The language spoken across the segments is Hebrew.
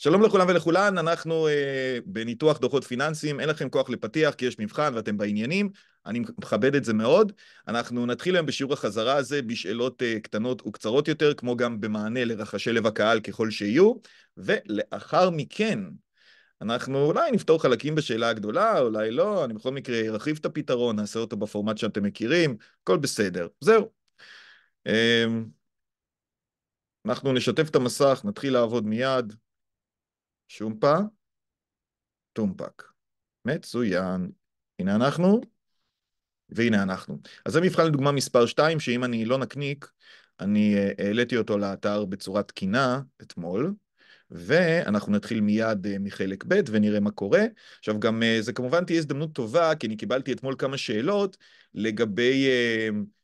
שלום לכולם ולכולן, אנחנו אה, בניתוח דוחות פיננסיים, אין לכם כוח לפתיח כי יש מבחן ואתם בעניינים, אני מכבד את זה מאוד. אנחנו נתחיל היום בשיעור החזרה הזה בשאלות אה, קטנות וקצרות יותר, כמו גם במענה לרחשי לב הקהל ככל שיהיו, ולאחר מכן אנחנו אולי נפתור חלקים בשאלה הגדולה, אולי לא, אני בכל מקרה ארחיב את הפתרון, נעשה אותו בפורמט שאתם מכירים, הכל בסדר. זהו. אה, אנחנו נשתף את המסך, נתחיל לעבוד מיד. שומפה, טומפק. מצוין. הנה אנחנו, והנה אנחנו. אז זה מבחן לדוגמה מספר 2, שאם אני לא נקניק, אני אה, העליתי אותו לאתר בצורה תקינה אתמול, ואנחנו נתחיל מיד אה, מחלק ב' ונראה מה קורה. עכשיו גם אה, זה כמובן תהיה הזדמנות טובה, כי אני קיבלתי אתמול כמה שאלות לגבי...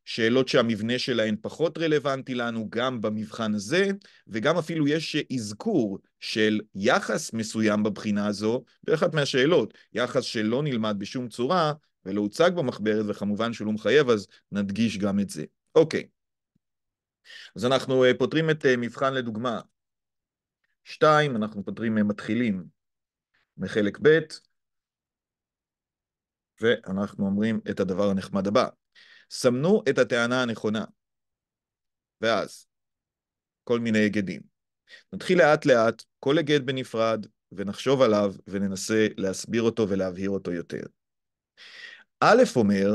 שאלות שהמבנה שלהן פחות רלוונטי לנו גם במבחן הזה, וגם אפילו יש אזכור של יחס מסוים בבחינה הזו באחת מהשאלות, יחס שלא נלמד בשום צורה ולא הוצג במחברת, וכמובן שהוא לא מחייב, אז נדגיש גם את זה. אוקיי. אז אנחנו אה, פותרים את אה, מבחן לדוגמה. שתיים, אנחנו פותרים אה, מתחילים מחלק ב', ואנחנו אומרים את הדבר הנחמד הבא. סמנו את הטענה הנכונה. ואז, כל מיני היגדים. נתחיל לאט לאט, כל היגד בנפרד, ונחשוב עליו, וננסה להסביר אותו ולהבהיר אותו יותר. א' אומר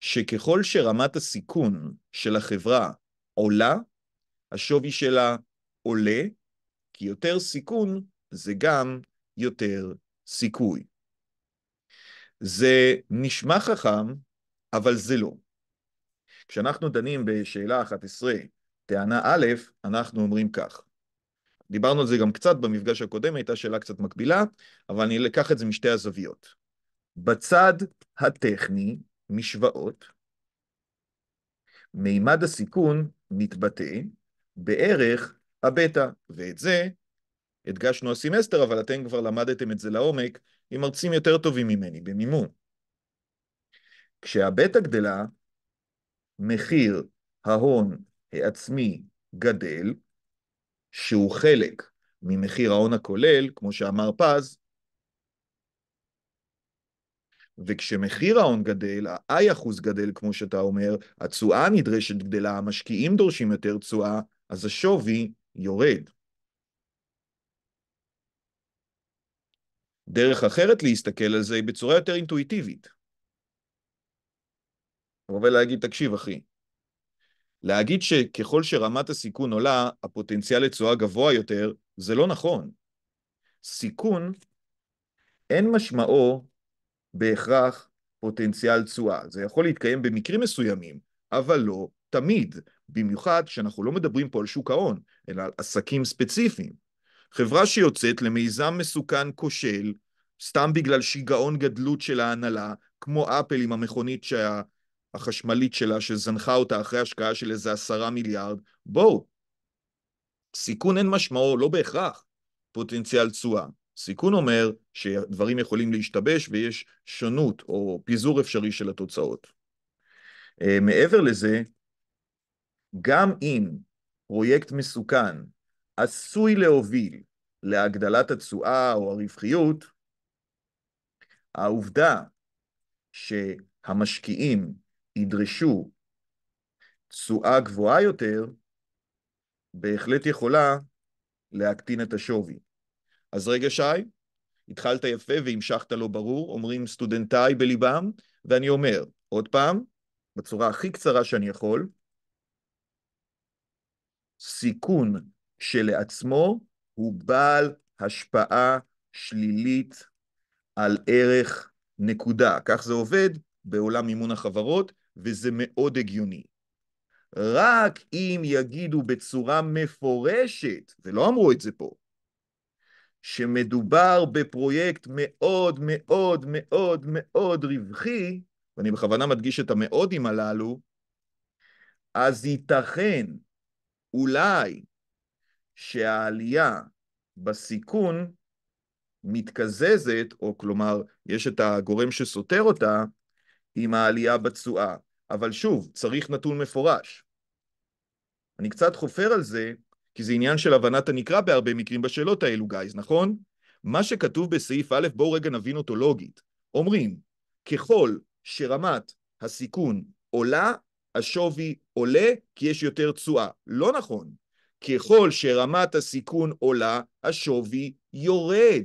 שככל שרמת הסיכון של החברה עולה, השווי שלה עולה, כי יותר סיכון זה גם יותר סיכוי. זה נשמע חכם, אבל זה לא. כשאנחנו דנים בשאלה 11, טענה א', אנחנו אומרים כך. דיברנו על זה גם קצת במפגש הקודם, הייתה שאלה קצת מקבילה, אבל אני אקח את זה משתי הזוויות. בצד הטכני, משוואות, מימד הסיכון מתבטא בערך הבטא, ואת זה הדגשנו הסמסטר, אבל אתם כבר למדתם את זה לעומק עם מרצים יותר טובים ממני, במימון. כשהבטא גדלה, מחיר ההון העצמי גדל, שהוא חלק ממחיר ההון הכולל, כמו שאמר פז, וכשמחיר ההון גדל, ה-i אחוז גדל, כמו שאתה אומר, התשואה הנדרשת גדלה, המשקיעים דורשים יותר תשואה, אז השווי יורד. דרך אחרת להסתכל על זה היא בצורה יותר אינטואיטיבית. לבוא ולהגיד, תקשיב אחי, להגיד שככל שרמת הסיכון עולה, הפוטנציאל לתשואה גבוה יותר, זה לא נכון. סיכון אין משמעו בהכרח פוטנציאל תשואה. זה יכול להתקיים במקרים מסוימים, אבל לא תמיד. במיוחד שאנחנו לא מדברים פה על שוק ההון, אלא על עסקים ספציפיים. חברה שיוצאת למיזם מסוכן כושל, סתם בגלל שיגעון גדלות של ההנהלה, כמו אפל עם המכונית שה... החשמלית שלה, שזנחה אותה אחרי השקעה של איזה עשרה מיליארד, בואו. סיכון אין משמעו, לא בהכרח פוטנציאל תשואה. סיכון אומר שדברים יכולים להשתבש ויש שונות או פיזור אפשרי של התוצאות. אה, מעבר לזה, גם אם פרויקט מסוכן עשוי להוביל להגדלת התשואה או הרווחיות, העובדה שהמשקיעים ידרשו תשואה גבוהה יותר, בהחלט יכולה להקטין את השווי. אז רגע, שי, התחלת יפה והמשכת לא ברור, אומרים סטודנטיי בליבם, ואני אומר, עוד פעם, בצורה הכי קצרה שאני יכול, סיכון שלעצמו הוא בעל השפעה שלילית על ערך נקודה. כך זה עובד בעולם מימון החברות, וזה מאוד הגיוני. רק אם יגידו בצורה מפורשת, ולא אמרו את זה פה, שמדובר בפרויקט מאוד מאוד מאוד מאוד רווחי, ואני בכוונה מדגיש את המאודים הללו, אז ייתכן, אולי, שהעלייה בסיכון מתקזזת, או כלומר, יש את הגורם שסותר אותה, עם העלייה בתשואה. אבל שוב, צריך נתון מפורש. אני קצת חופר על זה, כי זה עניין של הבנת הנקרא בהרבה מקרים בשאלות האלו, גייז, נכון? מה שכתוב בסעיף א', בואו רגע נבין אותו לוגית. אומרים, ככל שרמת הסיכון עולה, השווי עולה כי יש יותר תשואה. לא נכון. ככל שרמת הסיכון עולה, השווי יורד.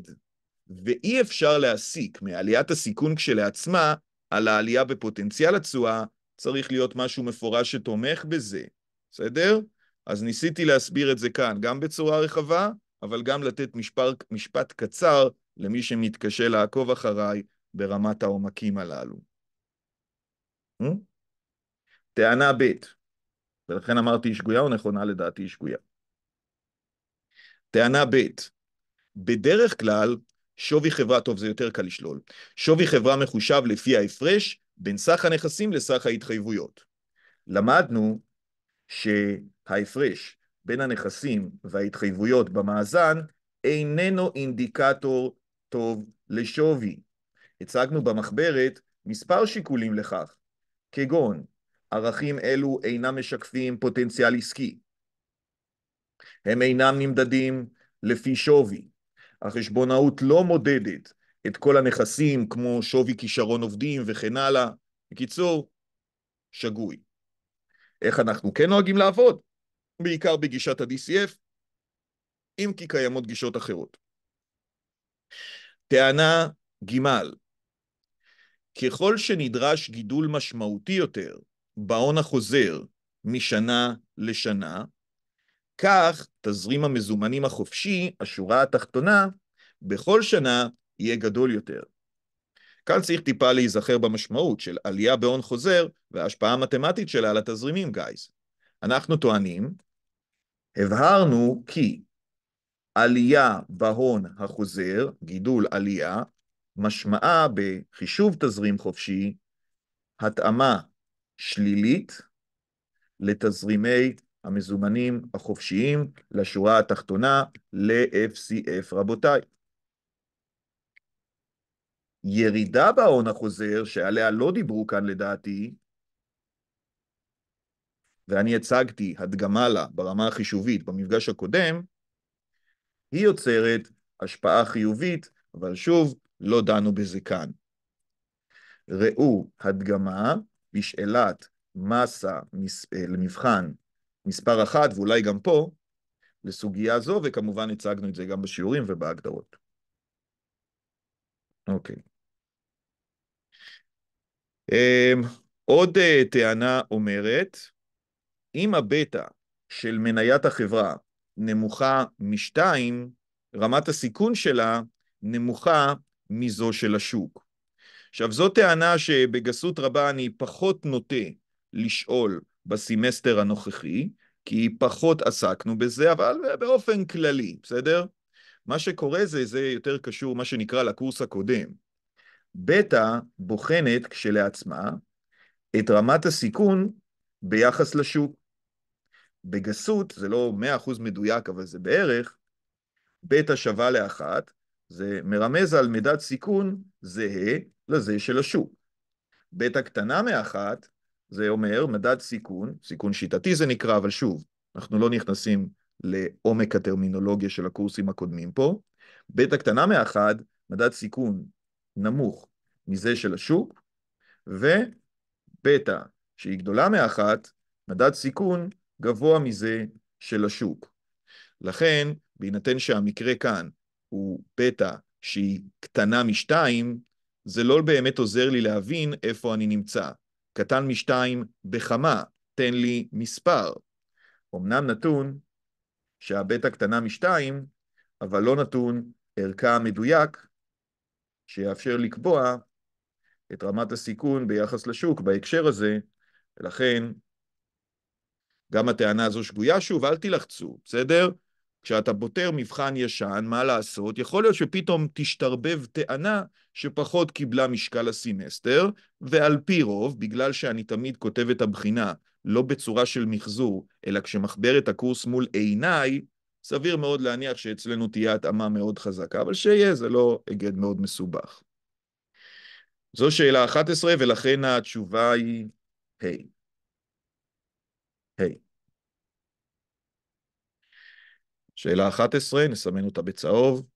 ואי אפשר להסיק מעליית הסיכון כשלעצמה על העלייה בפוטנציאל התשואה, צריך להיות משהו מפורש שתומך בזה, בסדר? אז ניסיתי להסביר את זה כאן, גם בצורה רחבה, אבל גם לתת משפר, משפט קצר למי שמתקשה לעקוב אחריי ברמת העומקים הללו. Hmm? טענה ב', ולכן אמרתי שגויה, או נכונה לדעתי שגויה. טענה ב', בדרך כלל שווי חברה, טוב, זה יותר קל לשלול. שווי חברה מחושב לפי ההפרש בין סך הנכסים לסך ההתחייבויות. למדנו שההפרש בין הנכסים וההתחייבויות במאזן איננו אינדיקטור טוב לשווי. הצגנו במחברת מספר שיקולים לכך, כגון ערכים אלו אינם משקפים פוטנציאל עסקי, הם אינם נמדדים לפי שווי, החשבונאות לא מודדת את כל הנכסים כמו שווי כישרון עובדים וכן הלאה. בקיצור, שגוי. איך אנחנו כן נוהגים לעבוד? בעיקר בגישת ה-DCF, אם כי קיימות גישות אחרות. טענה ג' ככל שנדרש גידול משמעותי יותר בהון החוזר משנה לשנה, כך, תזרים המזומנים החופשי, השורה התחתונה, בכל שנה יהיה גדול יותר. כאן צריך טיפה להיזכר במשמעות של עלייה בהון חוזר וההשפעה המתמטית שלה על התזרימים, גייז. אנחנו טוענים, הבהרנו כי עלייה בהון החוזר, גידול עלייה, משמעה בחישוב תזרים חופשי, התאמה שלילית לתזרימי המזומנים החופשיים לשורה התחתונה, ל-FCF. רבותיי, ירידה בהון החוזר, שעליה לא דיברו כאן לדעתי, ואני הצגתי הדגמה לה ברמה החישובית במפגש הקודם, היא יוצרת השפעה חיובית, אבל שוב, לא דנו בזה כאן. ראו הדגמה בשאלת מסה אה, למבחן מספר אחת, ואולי גם פה, לסוגיה זו, וכמובן הצגנו את זה גם בשיעורים ובהגדרות. אוקיי. אמ, עוד אה, טענה אומרת, אם הבטא של מניית החברה נמוכה משתיים, רמת הסיכון שלה נמוכה מזו של השוק. עכשיו, זו טענה שבגסות רבה אני פחות נוטה לשאול בסמסטר הנוכחי, כי פחות עסקנו בזה, אבל באופן כללי, בסדר? מה שקורה זה, זה יותר קשור, מה שנקרא, לקורס הקודם. בטא בוחנת כשלעצמה את רמת הסיכון ביחס לשוק. בגסות, זה לא 100% מדויק, אבל זה בערך, בטא שווה לאחת, זה מרמז על מידת סיכון זהה לזה של השוק. בטא קטנה מאחת, זה אומר מדד סיכון, סיכון שיטתי זה נקרא, אבל שוב, אנחנו לא נכנסים לעומק הטרמינולוגיה של הקורסים הקודמים פה. בית הקטנה מאחד, מדד סיכון נמוך מזה של השוק, ובטא שהיא גדולה מאחת, מדד סיכון גבוה מזה של השוק. לכן, בהינתן שהמקרה כאן הוא בטא שהיא קטנה משתיים, זה לא באמת עוזר לי להבין איפה אני נמצא. קטן משתיים בכמה, תן לי מספר. אמנם נתון שהבית הקטנה משתיים, אבל לא נתון ערכה המדויק, שיאפשר לקבוע את רמת הסיכון ביחס לשוק בהקשר הזה, ולכן גם הטענה הזו שגויה שוב, אל תילחצו, בסדר? כשאתה פותר מבחן ישן, מה לעשות? יכול להיות שפתאום תשתרבב טענה שפחות קיבלה משקל הסמסטר, ועל פי רוב, בגלל שאני תמיד כותב את הבחינה לא בצורה של מחזור, אלא כשמחבר את הקורס מול עיניי, סביר מאוד להניח שאצלנו תהיה התאמה מאוד חזקה, אבל שיהיה, זה לא היגד מאוד מסובך. זו שאלה 11, ולכן התשובה היא ה'. Hey. שאלה 11, נסמן אותה בצהוב.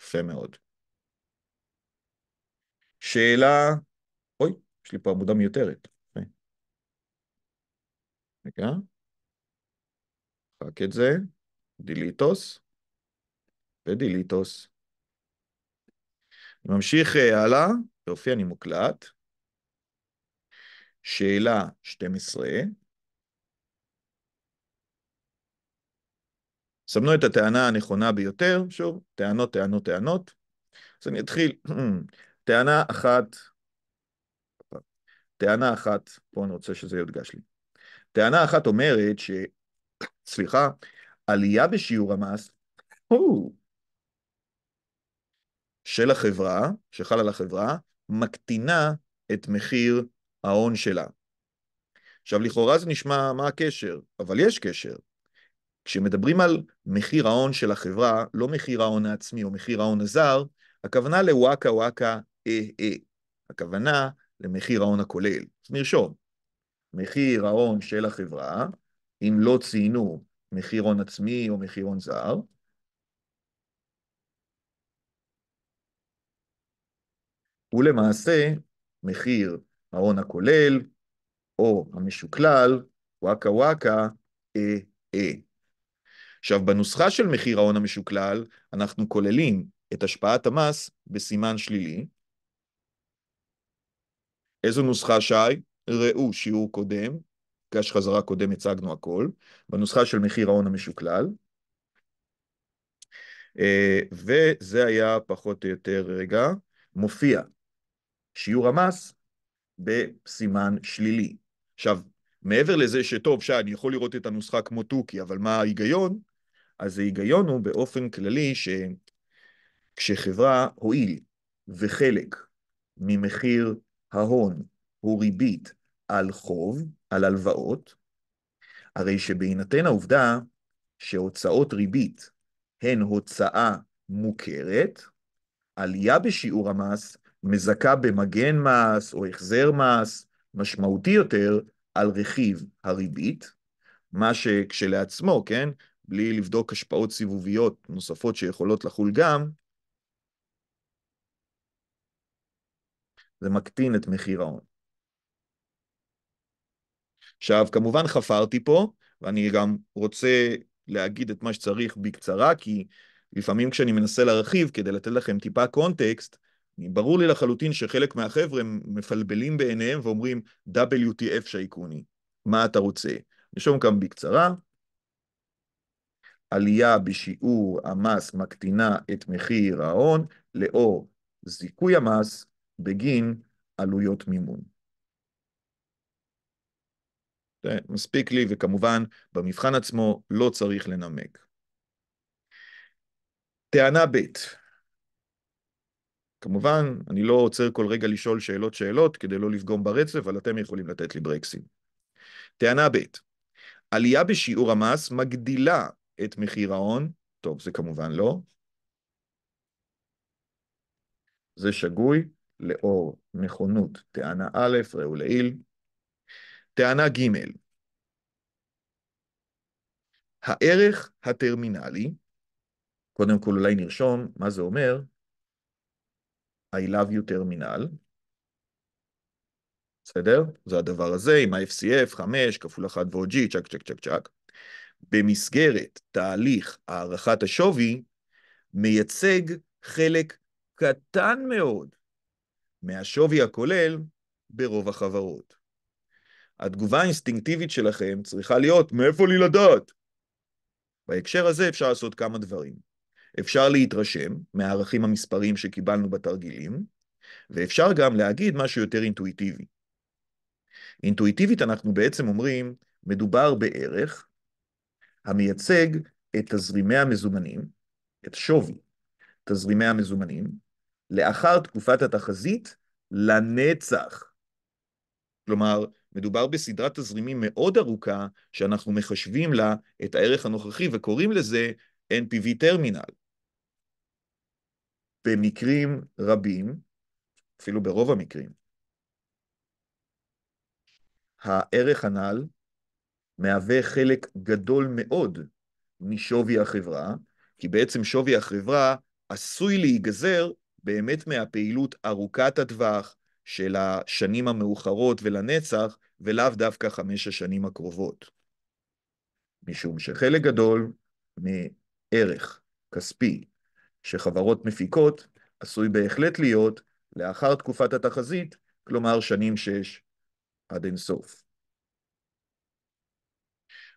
יפה מאוד. שאלה... אוי, יש לי פה עמודה מיותרת. רגע. רק את זה. דיליטוס. ודיליטוס. נמשיך אה, הלאה. יופי, אני מוקלט. שאלה 12. סמנו את הטענה הנכונה ביותר, שוב, טענות, טענות, טענות. אז אני אתחיל. טענה אחת, טענה אחת, פה אני רוצה שזה יודגש לי. טענה אחת אומרת ש... סליחה, עלייה בשיעור המס של החברה, שחל על החברה, מקטינה את מחיר ההון שלה. עכשיו, לכאורה זה נשמע, מה הקשר? אבל יש קשר. כשמדברים על מחיר ההון של החברה, לא מחיר ההון העצמי או מחיר ההון הזר, הכוונה לוואקה וואקה אה אה. הכוונה למחיר ההון הכולל. אז נרשום, מחיר ההון של החברה, אם לא ציינו מחיר הון עצמי או מחיר הון זר, ולמעשה מחיר ההון הכולל או המשוקלל, וואקה וואקה, אה אה. עכשיו, בנוסחה של מחיר ההון המשוקלל, אנחנו כוללים את השפעת המס בסימן שלילי. איזו נוסחה, שי? ראו שיעור קודם, קש חזרה קודם הצגנו הכל, בנוסחה של מחיר ההון המשוקלל. אה, וזה היה פחות או יותר, רגע, מופיע שיעור המס בסימן שלילי. עכשיו, מעבר לזה שטוב, שי, אני יכול לראות את הנוסחה כמו תוכי, אבל מה ההיגיון? אז ההיגיון הוא באופן כללי שכשחברה הואיל וחלק ממחיר ההון הוא ריבית על חוב, על הלוואות, הרי שבהינתן העובדה שהוצאות ריבית הן הוצאה מוכרת, עלייה בשיעור המס מזכה במגן מס או החזר מס משמעותי יותר על רכיב הריבית, מה שכשלעצמו, כן, בלי לבדוק השפעות סיבוביות נוספות שיכולות לחול גם, זה מקטין את מחיר ההון. עכשיו, כמובן חפרתי פה, ואני גם רוצה להגיד את מה שצריך בקצרה, כי לפעמים כשאני מנסה להרחיב כדי לתת לכם טיפה קונטקסט, ברור לי לחלוטין שחלק מהחבר'ה מפלבלים בעיניהם ואומרים WTF שייקוני, מה אתה רוצה? נשום כאן בקצרה, עלייה בשיעור המס מקטינה את מחיר ההון לאור זיכוי המס בגין עלויות מימון. זה מספיק לי, וכמובן, במבחן עצמו לא צריך לנמק. טענה ב' כמובן, אני לא עוצר כל רגע לשאול שאלות-שאלות כדי לא לפגום ברצף, אבל אתם יכולים לתת לי ברקסים. טענה ב' עלייה בשיעור המס מגדילה את מחיר ההון? טוב, זה כמובן לא. זה שגוי לאור נכונות טענה א', ראו לעיל. טענה ג', הערך הטרמינלי, קודם כל אולי נרשום מה זה אומר, I love you terminal, בסדר? זה הדבר הזה עם ה-FCF, 5 כפול 1 ועוד G, צ'ק צ'ק צ'ק צ'ק. במסגרת תהליך הערכת השווי, מייצג חלק קטן מאוד מהשווי הכולל ברוב החברות. התגובה האינסטינקטיבית שלכם צריכה להיות, מאיפה לי לדעת? בהקשר הזה אפשר לעשות כמה דברים. אפשר להתרשם מהערכים המספריים שקיבלנו בתרגילים, ואפשר גם להגיד משהו יותר אינטואיטיבי. אינטואיטיבית אנחנו בעצם אומרים, מדובר בערך המייצג את תזרימי המזומנים, את שווי תזרימי המזומנים, לאחר תקופת התחזית לנצח. כלומר, מדובר בסדרת תזרימים מאוד ארוכה, שאנחנו מחשבים לה את הערך הנוכחי וקוראים לזה NPV טרמינל. במקרים רבים, אפילו ברוב המקרים, הערך הנ"ל מהווה חלק גדול מאוד משווי החברה, כי בעצם שווי החברה עשוי להיגזר באמת מהפעילות ארוכת הטווח של השנים המאוחרות ולנצח, ולאו דווקא חמש השנים הקרובות. משום שחלק גדול מערך כספי שחברות מפיקות עשוי בהחלט להיות לאחר תקופת התחזית, כלומר שנים שש עד אינסוף.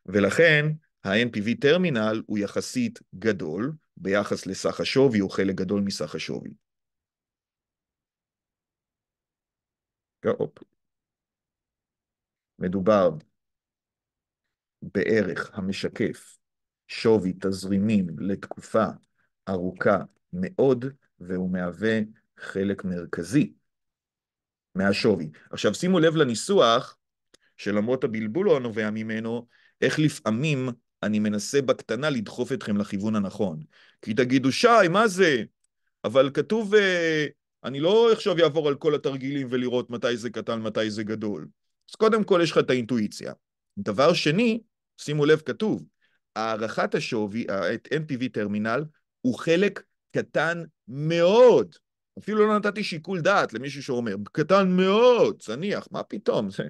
ולכן ה-NPV טרמינל הוא יחסית גדול ביחס לסך השווי, הוא חלק גדול מסך השווי. מדובר בערך המשקף שווי תזרימים לתקופה ארוכה מאוד, והוא מהווה חלק מרכזי מהשווי. עכשיו שימו לב לניסוח, שלמרות הבלבול הנובע ממנו, איך לפעמים אני מנסה בקטנה לדחוף אתכם לכיוון הנכון. כי תגידו, שי, מה זה? אבל כתוב, אה, אני לא עכשיו אעבור על כל התרגילים ולראות מתי זה קטן, מתי זה גדול. אז קודם כל יש לך את האינטואיציה. דבר שני, שימו לב, כתוב, הערכת השווי, אה, את npv טרמינל, הוא חלק קטן מאוד. אפילו לא נתתי שיקול דעת למישהו שאומר, קטן מאוד, זניח, מה פתאום, זה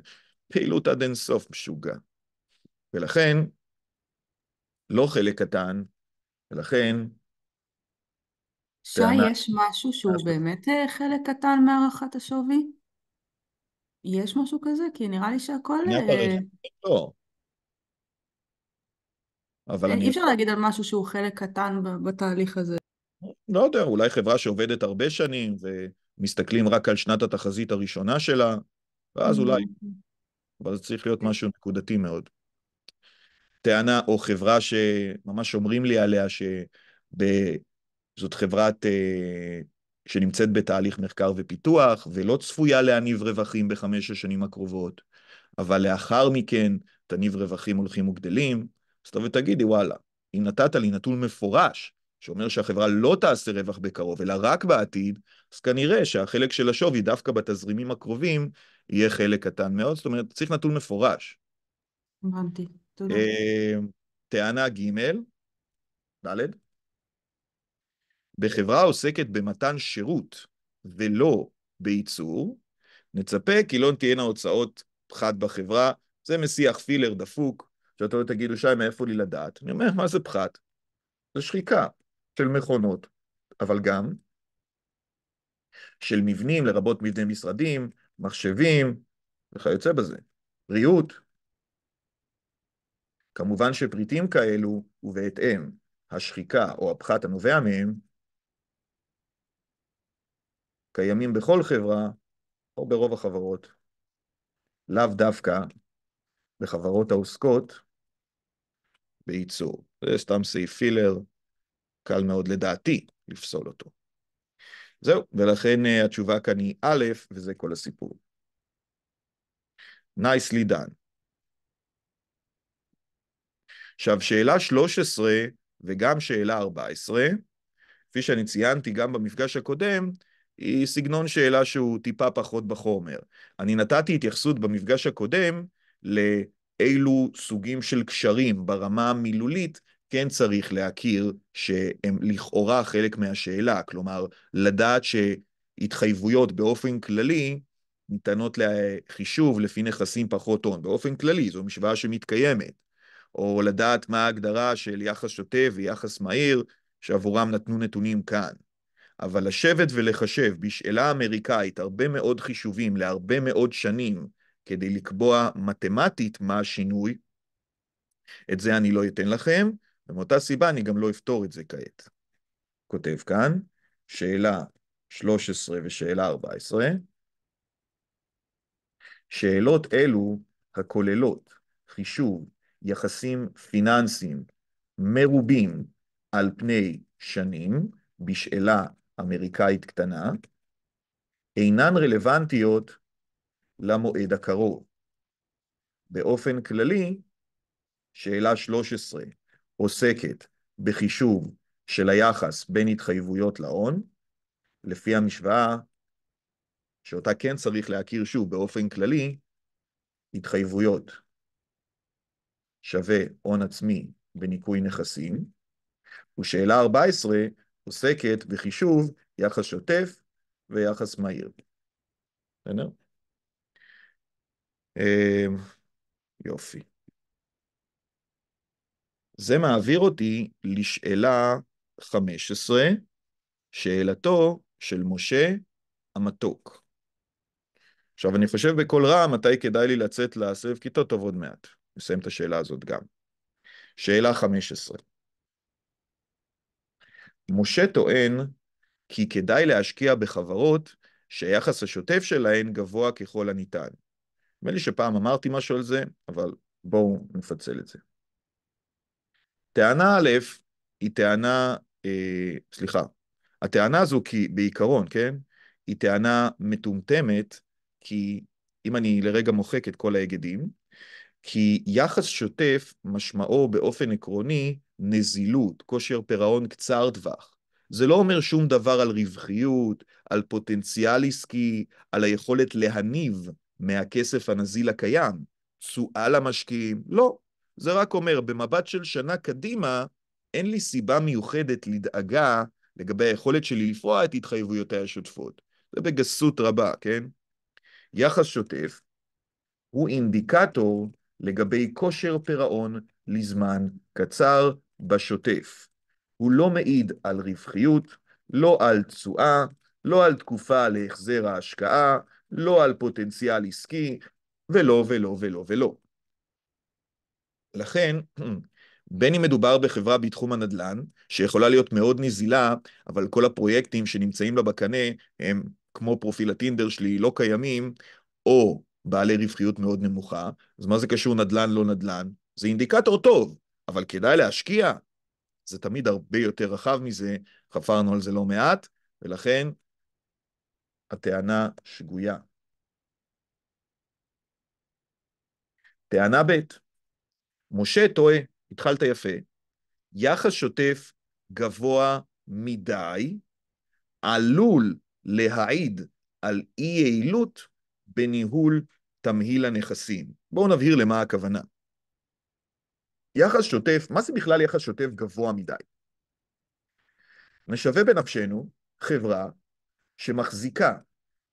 פעילות עד אינסוף משוגעת. ולכן, לא חלק קטן, ולכן... שי, טענה... יש משהו שהוא משהו. באמת אה, חלק קטן מהערכת השווי? יש משהו כזה? כי נראה לי שהכל... אני אה, יכול לא. אבל אה, אני... אי אפשר להגיד על משהו שהוא חלק קטן בתהליך הזה. לא יודע, אולי חברה שעובדת הרבה שנים ומסתכלים רק על שנת התחזית הראשונה שלה, ואז אולי. Mm. אבל זה צריך להיות משהו נקודתי מאוד. טענה או חברה שממש אומרים לי עליה שזאת חברת אה, שנמצאת בתהליך מחקר ופיתוח ולא צפויה להניב רווחים בחמש השנים הקרובות, אבל לאחר מכן תניב רווחים הולכים וגדלים, אז תבוא ותגידי, וואלה, אם נתת לי נתון מפורש שאומר שהחברה לא תעשה רווח בקרוב, אלא רק בעתיד, אז כנראה שהחלק של השווי דווקא בתזרימים הקרובים יהיה חלק קטן מאוד, זאת אומרת, צריך נתון מפורש. הבנתי. אה, טענה ג', ד', בחברה העוסקת במתן שירות ולא בייצור, נצפה כי לא תהיינה הוצאות פחת בחברה, זה מסיח פילר דפוק, שאתה לא תגידו, שי, מאיפה לי לדעת? אני אומר, מה זה פחת? זה שחיקה של מכונות, אבל גם של מבנים, לרבות מבני משרדים, מחשבים וכיוצא בזה, בריאות, כמובן שפריטים כאלו, ובהתאם, השחיקה או הפחת הנובע מהם, קיימים בכל חברה או ברוב החברות, לאו דווקא בחברות העוסקות בייצור. זה סתם סעיף פילר, קל מאוד לדעתי לפסול אותו. זהו, ולכן אה, התשובה כאן היא א', וזה כל הסיפור. nicely done. עכשיו, שאלה 13 וגם שאלה 14, כפי שאני ציינתי גם במפגש הקודם, היא סגנון שאלה שהוא טיפה פחות בחומר. אני נתתי התייחסות במפגש הקודם לאילו סוגים של קשרים ברמה המילולית כן צריך להכיר שהם לכאורה חלק מהשאלה, כלומר, לדעת שהתחייבויות באופן כללי ניתנות לחישוב לפי נכסים פחות הון. באופן כללי, זו משוואה שמתקיימת. או לדעת מה ההגדרה של יחס שוטה ויחס מהיר, שעבורם נתנו נתונים כאן. אבל לשבת ולחשב בשאלה אמריקאית הרבה מאוד חישובים להרבה מאוד שנים כדי לקבוע מתמטית מה השינוי, את זה אני לא אתן לכם, ומאותה סיבה אני גם לא אפתור את זה כעת. כותב כאן, שאלה 13 ושאלה 14. שאלות אלו הכוללות חישוב יחסים פיננסיים מרובים על פני שנים, בשאלה אמריקאית קטנה, אינן רלוונטיות למועד הקרוב. באופן כללי, שאלה 13 עוסקת בחישוב של היחס בין התחייבויות להון, לפי המשוואה שאותה כן צריך להכיר שוב באופן כללי, התחייבויות שווה הון עצמי בניכוי נכסים, ושאלה 14 עוסקת בחישוב יחס שוטף ויחס מהיר. בסדר? אמ, יופי. זה מעביר אותי לשאלה 15, שאלתו של משה המתוק. עכשיו, אני חושב בקול רע מתי כדאי לי לצאת לסבב כיתות טוב עוד מעט. נסיים את השאלה הזאת גם. שאלה 15. משה טוען כי כדאי להשקיע בחברות שהיחס השוטף שלהן גבוה ככל הניתן. נדמה לי שפעם אמרתי משהו על זה, אבל בואו נפצל את זה. טענה א' היא טענה, אה, סליחה, הטענה הזו כי בעיקרון, כן, היא טענה מטומטמת, כי אם אני לרגע מוחק את כל ההיגדים, כי יחס שוטף משמעו באופן עקרוני נזילות, כושר פירעון קצר טווח. זה לא אומר שום דבר על רווחיות, על פוטנציאל עסקי, על היכולת להניב מהכסף הנזיל הקיים, תשואה למשקיעים, לא. זה רק אומר, במבט של שנה קדימה, אין לי סיבה מיוחדת לדאגה לגבי היכולת שלי לפרוע את התחייבויותיי השוטפות. זה בגסות רבה, כן? יחס שוטף הוא אינדיקטור לגבי כושר פירעון לזמן קצר בשוטף. הוא לא מעיד על רווחיות, לא על תשואה, לא על תקופה להחזר ההשקעה, לא על פוטנציאל עסקי, ולא ולא ולא ולא. לכן, בין אם מדובר בחברה בתחום הנדל"ן, שיכולה להיות מאוד נזילה, אבל כל הפרויקטים שנמצאים לה בקנה הם, כמו פרופיל הטינדר שלי, לא קיימים, או בעלי רווחיות מאוד נמוכה, אז מה זה קשור נדל"ן לא נדל"ן? זה אינדיקטור טוב, אבל כדאי להשקיע. זה תמיד הרבה יותר רחב מזה, חפרנו על זה לא מעט, ולכן הטענה שגויה. טענה ב', משה טועה, התחלת יפה, יחס שוטף גבוה מדי עלול להעיד על אי-יעילות בניהול תמהיל הנכסים. בואו נבהיר למה הכוונה. יחס שוטף, מה זה בכלל יחס שוטף גבוה מדי? נשווה בנפשנו חברה שמחזיקה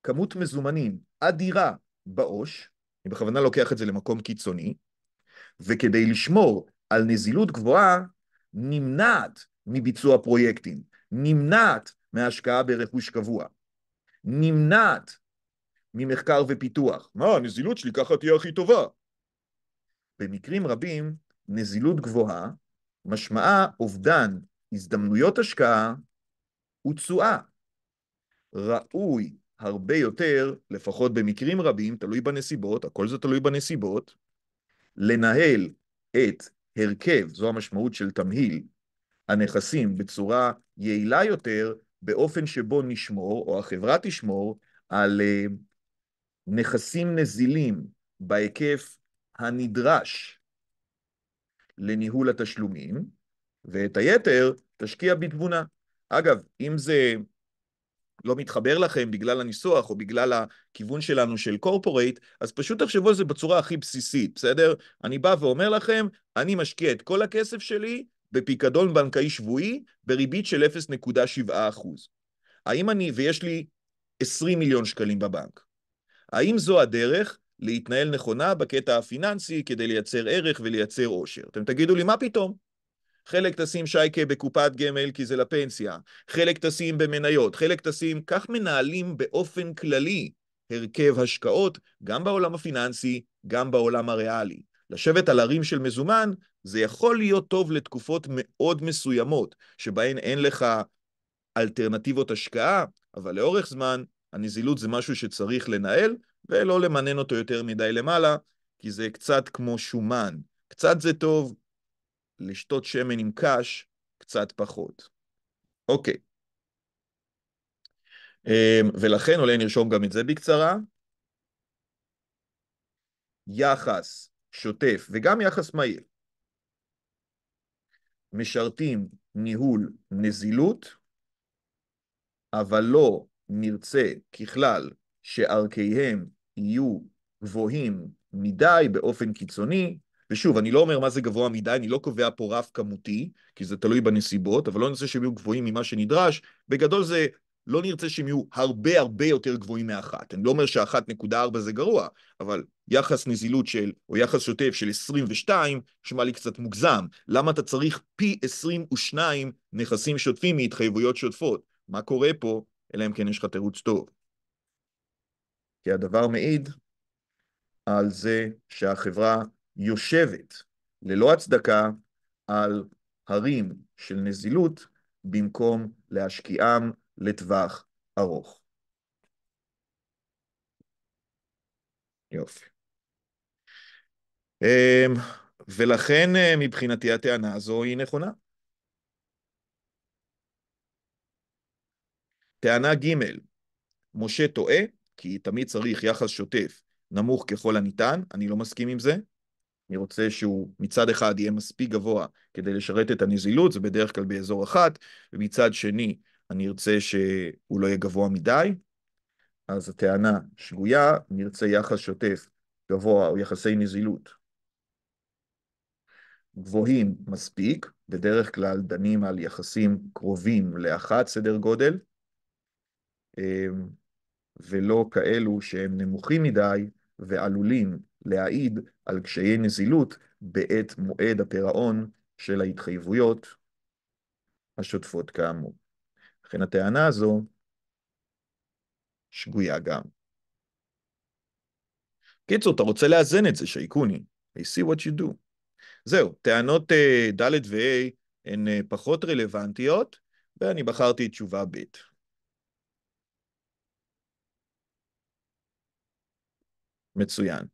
כמות מזומנים אדירה בעו"ש, אני בכוונה לוקח את זה למקום קיצוני, וכדי לשמור על נזילות גבוהה, נמנעת מביצוע פרויקטים, נמנעת מהשקעה ברכוש קבוע, נמנעת ממחקר ופיתוח. מה, הנזילות שלי ככה תהיה הכי טובה. במקרים רבים, נזילות גבוהה משמעה אובדן הזדמנויות השקעה ותשואה. ראוי הרבה יותר, לפחות במקרים רבים, תלוי בנסיבות, הכל זה תלוי בנסיבות, לנהל את הרכב, זו המשמעות של תמהיל, הנכסים בצורה יעילה יותר, באופן שבו נשמור, או החברה תשמור, על uh, נכסים נזילים בהיקף הנדרש לניהול התשלומים, ואת היתר תשקיע בתבונה. אגב, אם זה לא מתחבר לכם בגלל הניסוח או בגלל הכיוון שלנו של קורפורייט, אז פשוט תחשבו על זה בצורה הכי בסיסית, בסדר? אני בא ואומר לכם, אני משקיע את כל הכסף שלי בפיקדון בנקאי שבועי בריבית של 0.7%. האם אני, ויש לי 20 מיליון שקלים בבנק, האם זו הדרך להתנהל נכונה בקטע הפיננסי כדי לייצר ערך ולייצר עושר? אתם תגידו לי, מה פתאום? חלק תשים שייקה בקופת גמל כי זה לפנסיה, חלק תשים במניות, חלק תשים... כך מנהלים באופן כללי הרכב השקעות, גם בעולם הפיננסי, גם בעולם הריאלי. לשבת על הרים של מזומן, זה יכול להיות טוב לתקופות מאוד מסוימות, שבהן אין לך אלטרנטיבות השקעה, אבל לאורך זמן הנזילות זה משהו שצריך לנהל, ולא למנן אותו יותר מדי למעלה, כי זה קצת כמו שומן. קצת זה טוב, לשתות שמן עם קש, קצת פחות. אוקיי. אמ, ולכן אולי נרשום גם את זה בקצרה. יחס שוטף וגם יחס מהיר. משרתים ניהול נזילות, אבל לא נרצה ככלל שערכיהם יהיו גבוהים מדי באופן קיצוני, ושוב, אני לא אומר מה זה גבוה מדי, אני לא קובע פה רף כמותי, כי זה תלוי בנסיבות, אבל לא נרצה שהם יהיו גבוהים ממה שנדרש. בגדול זה, לא נרצה שהם יהיו הרבה הרבה יותר גבוהים מאחת. אני לא אומר שאחת נקודה ארבע זה גרוע, אבל יחס נזילות של, או יחס שוטף של 22, נשמע לי קצת מוגזם. למה אתה צריך פי 22 נכסים שוטפים מהתחייבויות שוטפות? מה קורה פה? אלא אם כן יש לך תירוץ טוב. כי הדבר מעיד על זה שהחברה יושבת ללא הצדקה על הרים של נזילות במקום להשקיעם לטווח ארוך. יופי. אמ, ולכן אה, מבחינתי הטענה הזו היא נכונה. טענה ג', משה טועה, כי תמיד צריך יחס שוטף נמוך ככל הניתן, אני לא מסכים עם זה. אני רוצה שהוא מצד אחד יהיה מספיק גבוה כדי לשרת את הנזילות, זה בדרך כלל באזור אחת, ומצד שני אני ארצה שהוא לא יהיה גבוה מדי, אז הטענה שגויה, אני ארצה יחס שוטף גבוה או יחסי נזילות גבוהים מספיק, בדרך כלל דנים על יחסים קרובים לאחת סדר גודל, אמ, ולא כאלו שהם נמוכים מדי ועלולים להעיד על קשיי נזילות בעת מועד הפירעון של ההתחייבויות השוטפות כאמור. לכן הטענה הזו שגויה גם. קיצור, אתה רוצה לאזן את זה, שייקוני. I see what you do. זהו, טענות uh, ד' ו a הן uh, פחות רלוונטיות, ואני בחרתי את תשובה ב'. מצוין.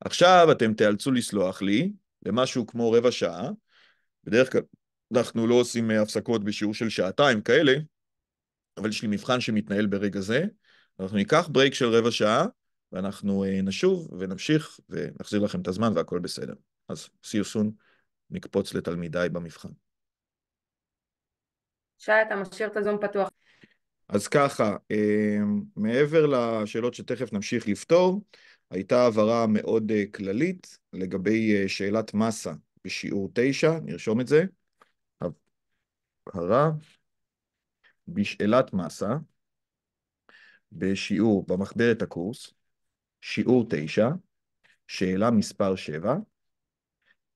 עכשיו אתם תיאלצו לסלוח לי למשהו כמו רבע שעה, בדרך כלל אנחנו לא עושים אה, הפסקות בשיעור של שעתיים כאלה, אבל יש לי מבחן שמתנהל ברגע זה, אנחנו ניקח ברייק של רבע שעה, ואנחנו אה, נשוב ונמשיך ונחזיר לכם את הזמן והכל בסדר. אז see you soon, נקפוץ לתלמידיי במבחן. שי, אתה משאיר את הזום פתוח. אז ככה, אמ, מעבר לשאלות שתכף נמשיך לפתור, הייתה הבהרה מאוד אה, כללית לגבי אה, שאלת מסה בשיעור 9, נרשום את זה, הבהרה בשאלת מסה בשיעור, במחברת הקורס, שיעור 9, שאלה מספר 7,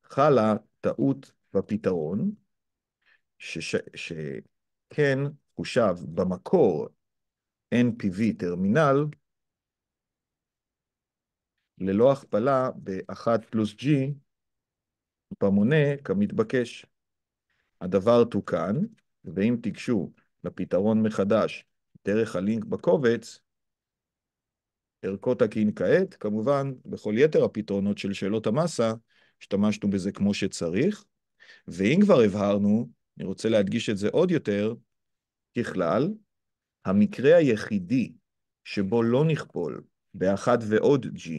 חלה טעות בפתרון, שכן ש... חושב במקור NPV טרמינל, ללא הכפלה ב-1 פלוס G במונה כמתבקש. הדבר תוקן, ואם תיגשו לפתרון מחדש דרך הלינק בקובץ, ערכו תקין כעת, כמובן, בכל יתר הפתרונות של שאלות המסה, השתמשנו בזה כמו שצריך. ואם כבר הבהרנו, אני רוצה להדגיש את זה עוד יותר, ככלל, המקרה היחידי שבו לא נכפול באחת ועוד G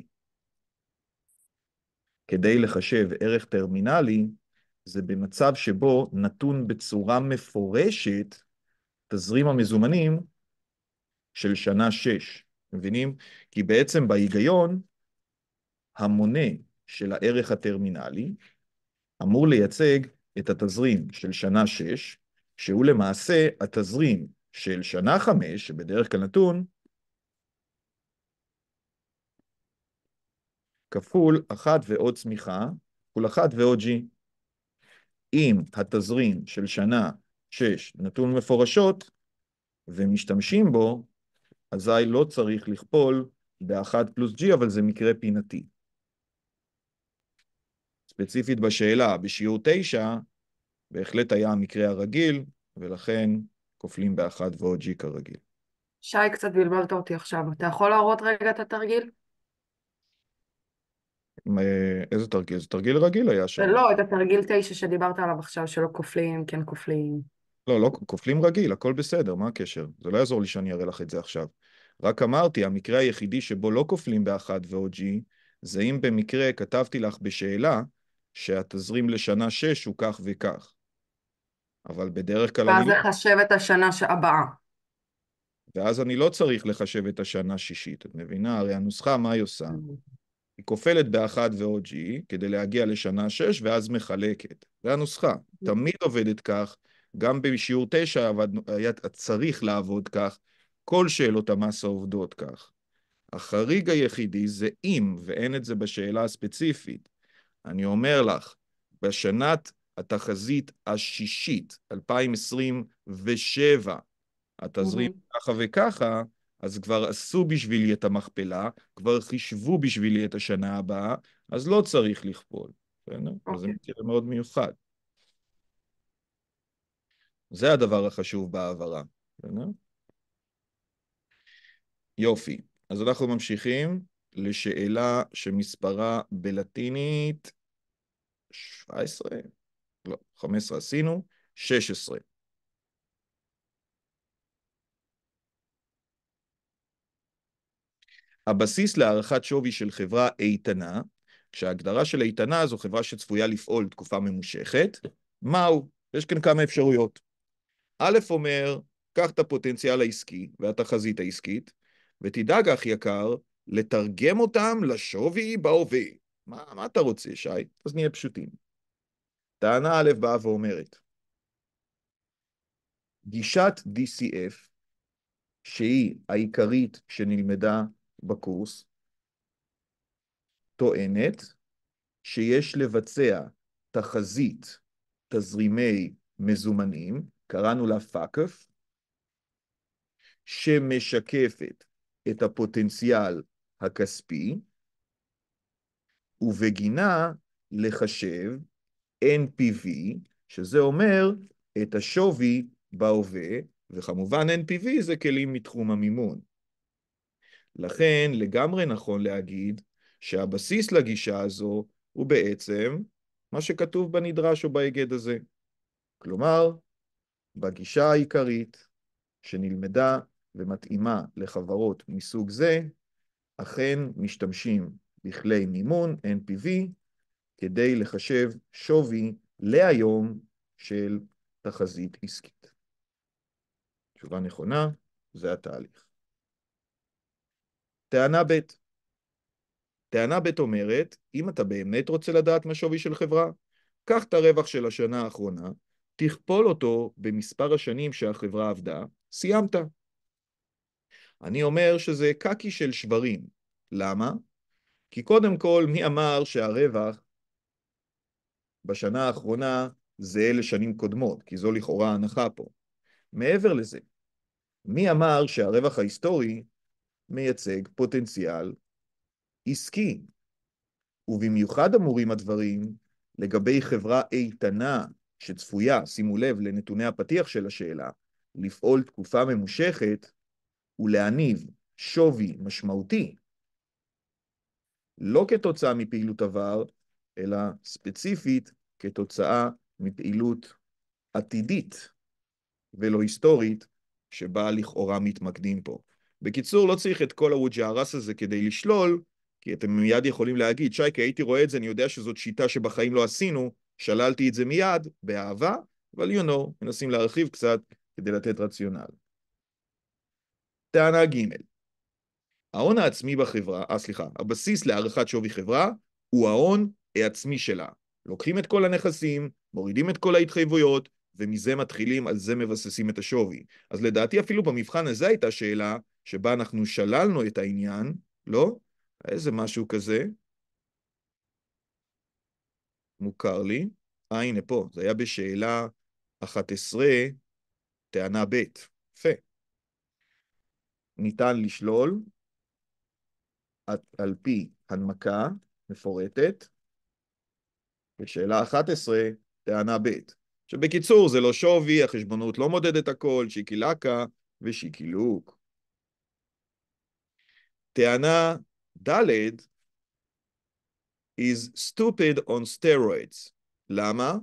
כדי לחשב ערך טרמינלי, זה במצב שבו נתון בצורה מפורשת תזרים המזומנים של שנה 6. מבינים? כי בעצם בהיגיון, המונה של הערך הטרמינלי אמור לייצג את התזרים של שנה 6, שהוא למעשה התזרים של שנה חמש, שבדרך כלל נתון, כפול אחת ועוד צמיחה, כפול אחת ועוד G. אם התזרים של שנה שש נתון מפורשות ומשתמשים בו, אזי לא צריך לכפול באחת פלוס G, אבל זה מקרה פינתי. ספציפית בשאלה, בשיעור תשע, בהחלט היה המקרה הרגיל, ולכן כופלים באחד ועוד ג'י כרגיל. שי, קצת בלבלת אותי עכשיו. אתה יכול להראות רגע את התרגיל? איזה תרגיל? זה תרגיל רגיל היה שם. לא, את התרגיל 9 שדיברת עליו עכשיו, שלא כופלים, כן כופלים. לא, לא, כופלים רגיל, הכל בסדר, מה הקשר? זה לא יעזור לי שאני אראה לך את זה עכשיו. רק אמרתי, המקרה היחידי שבו לא כופלים באחד ועוד ג'י, זה אם במקרה כתבתי לך בשאלה שהתזרים לשנה 6 הוא כך וכך. אבל בדרך כלל... ואז לא- לחשב את השנה הבאה. ואז אני לא צריך לחשב את השנה השישית, את מבינה? הרי הנוסחה, מה היא עושה? Mm. היא כופלת באחת ועוד G כדי להגיע לשנה שש, ואז מחלקת. זה הנוסחה. Mm. תמיד עובדת כך, גם בשיעור תשע עבדנו, היה צריך לעבוד כך, כל שאלות המס עובדות כך. החריג היחידי זה אם, ואין את זה בשאלה הספציפית. אני אומר לך, בשנת התחזית השישית, 2027, התזרים mm-hmm. ככה וככה, אז כבר עשו בשבילי את המכפלה, כבר חישבו בשבילי את השנה הבאה, אז לא צריך לכפול. בסדר? Okay. זה אוקיי. מקרה מאוד מיוחד. זה הדבר החשוב בהעברה. בסדר? יופי. אז אנחנו ממשיכים לשאלה שמספרה בלטינית 17. לא, 15 עשינו, 16. הבסיס להערכת שווי של חברה איתנה, כשההגדרה של איתנה זו חברה שצפויה לפעול תקופה ממושכת, מהו? יש כאן כמה אפשרויות. א' אומר, קח את הפוטנציאל העסקי והתחזית העסקית, ותדאג, אח יקר, לתרגם אותם לשווי בהווה. מה, מה אתה רוצה, שי? אז נהיה פשוטים. טענה א' באה ואומרת, גישת DCF, שהיא העיקרית שנלמדה בקורס, טוענת שיש לבצע תחזית תזרימי מזומנים, קראנו לה פאקף, שמשקפת את הפוטנציאל הכספי, ובגינה לחשב NPV, שזה אומר את השווי בהווה, וכמובן NPV זה כלים מתחום המימון. לכן לגמרי נכון להגיד שהבסיס לגישה הזו הוא בעצם מה שכתוב בנדרש או בהיגד הזה. כלומר, בגישה העיקרית שנלמדה ומתאימה לחברות מסוג זה, אכן משתמשים בכלי מימון NPV כדי לחשב שווי להיום של תחזית עסקית. תשובה נכונה, זה התהליך. טענה ב' טענה ב' אומרת, אם אתה באמת רוצה לדעת מה שווי של חברה, קח את הרווח של השנה האחרונה, תכפול אותו במספר השנים שהחברה עבדה, סיימת. אני אומר שזה קקי של שברים. למה? כי קודם כל, מי אמר שהרווח בשנה האחרונה זהה לשנים קודמות, כי זו לכאורה הנחה פה. מעבר לזה, מי אמר שהרווח ההיסטורי מייצג פוטנציאל עסקי? ובמיוחד אמורים הדברים לגבי חברה איתנה שצפויה, שימו לב לנתוני הפתיח של השאלה, לפעול תקופה ממושכת ולהניב שווי משמעותי, לא כתוצאה מפעילות עבר, אלא ספציפית כתוצאה מפעילות עתידית ולא היסטורית, שבה לכאורה מתמקדים פה. בקיצור, לא צריך את כל הווג'ערס הזה כדי לשלול, כי אתם מיד יכולים להגיד, שייקה, הייתי רואה את זה, אני יודע שזאת שיטה שבחיים לא עשינו, שללתי את זה מיד, באהבה, אבל you know, מנסים להרחיב קצת כדי לתת רציונל. טענה ג' ההון העצמי בחברה, אה סליחה, הבסיס להערכת שווי חברה הוא ההון העצמי שלה. לוקחים את כל הנכסים, מורידים את כל ההתחייבויות, ומזה מתחילים, על זה מבססים את השווי. אז לדעתי אפילו במבחן הזה הייתה שאלה שבה אנחנו שללנו את העניין, לא? איזה משהו כזה. מוכר לי. אה, הנה פה, זה היה בשאלה 11, טענה ב'. יפה. ניתן לשלול על פי הנמקה מפורטת, ושאלה 11, טענה ב'. שבקיצור, זה לא שווי, החשבונות לא מודדת הכל, שיקי לקה ושיקי לוק. טענה ד' is stupid on steroids. למה?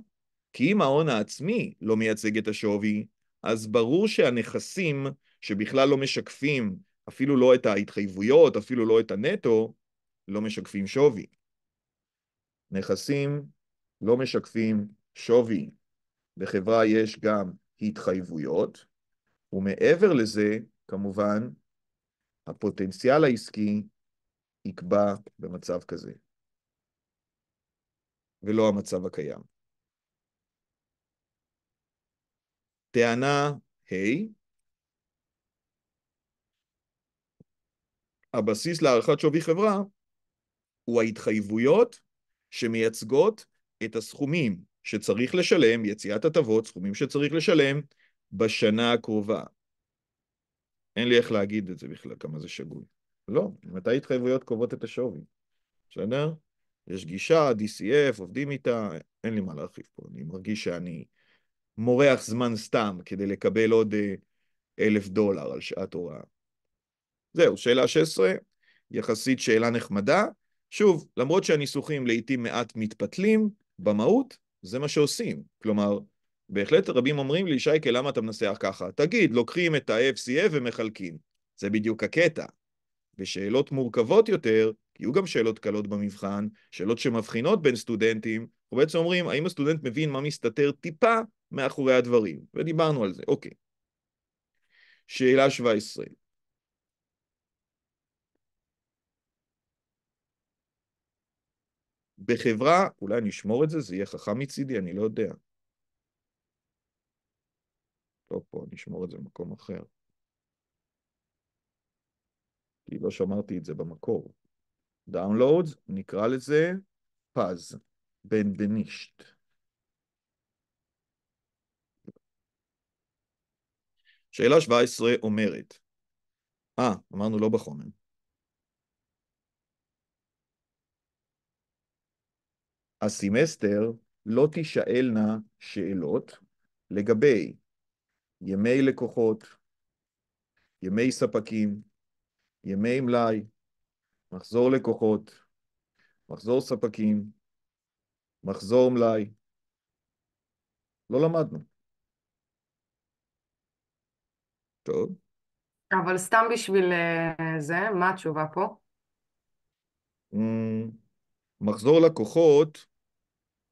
כי אם ההון העצמי לא מייצג את השווי, אז ברור שהנכסים שבכלל לא משקפים אפילו לא את ההתחייבויות, אפילו לא את הנטו, לא משקפים שווי. נכסים לא משקפים שווי. לחברה יש גם התחייבויות, ומעבר לזה, כמובן, הפוטנציאל העסקי יקבע במצב כזה, ולא המצב הקיים. טענה ה' hey, הבסיס להערכת שווי חברה הוא ההתחייבויות שמייצגות את הסכומים שצריך לשלם, יציאת הטבות, סכומים שצריך לשלם בשנה הקרובה. אין לי איך להגיד את זה בכלל, כמה זה שגוי. לא, מתי התחייבויות קובעות את השווי? בסדר? יש גישה, DCF, עובדים איתה, אין לי מה להרחיב פה. אני מרגיש שאני מורח זמן סתם כדי לקבל עוד אה, אלף דולר על שעת הוראה. זהו, שאלה 16, יחסית שאלה נחמדה. שוב, למרות שהניסוחים לעיתים מעט מתפתלים, במהות זה מה שעושים. כלומר, בהחלט רבים אומרים לי, שייקה, למה אתה מנסח ככה? תגיד, לוקחים את ה fca ומחלקים. זה בדיוק הקטע. בשאלות מורכבות יותר, יהיו גם שאלות קלות במבחן, שאלות שמבחינות בין סטודנטים, ובעצם אומרים, האם הסטודנט מבין מה מסתתר טיפה מאחורי הדברים? ודיברנו על זה, אוקיי. שאלה 17. בחברה, אולי אני אשמור את זה, זה יהיה חכם מצידי, אני לא יודע. לא פה, אני אשמור את זה במקום אחר. כי לא שמרתי את זה במקור. Downloads, נקרא לזה פז, בן בנדנישט. שאלה 17 אומרת, אה, אמרנו לא בחומר. הסמסטר לא תישאלנה שאלות לגבי ימי לקוחות, ימי ספקים, ימי מלאי, מחזור לקוחות, מחזור ספקים, מחזור מלאי. לא למדנו. טוב. אבל סתם בשביל אה, זה, מה התשובה פה? אמ, מחזור לקוחות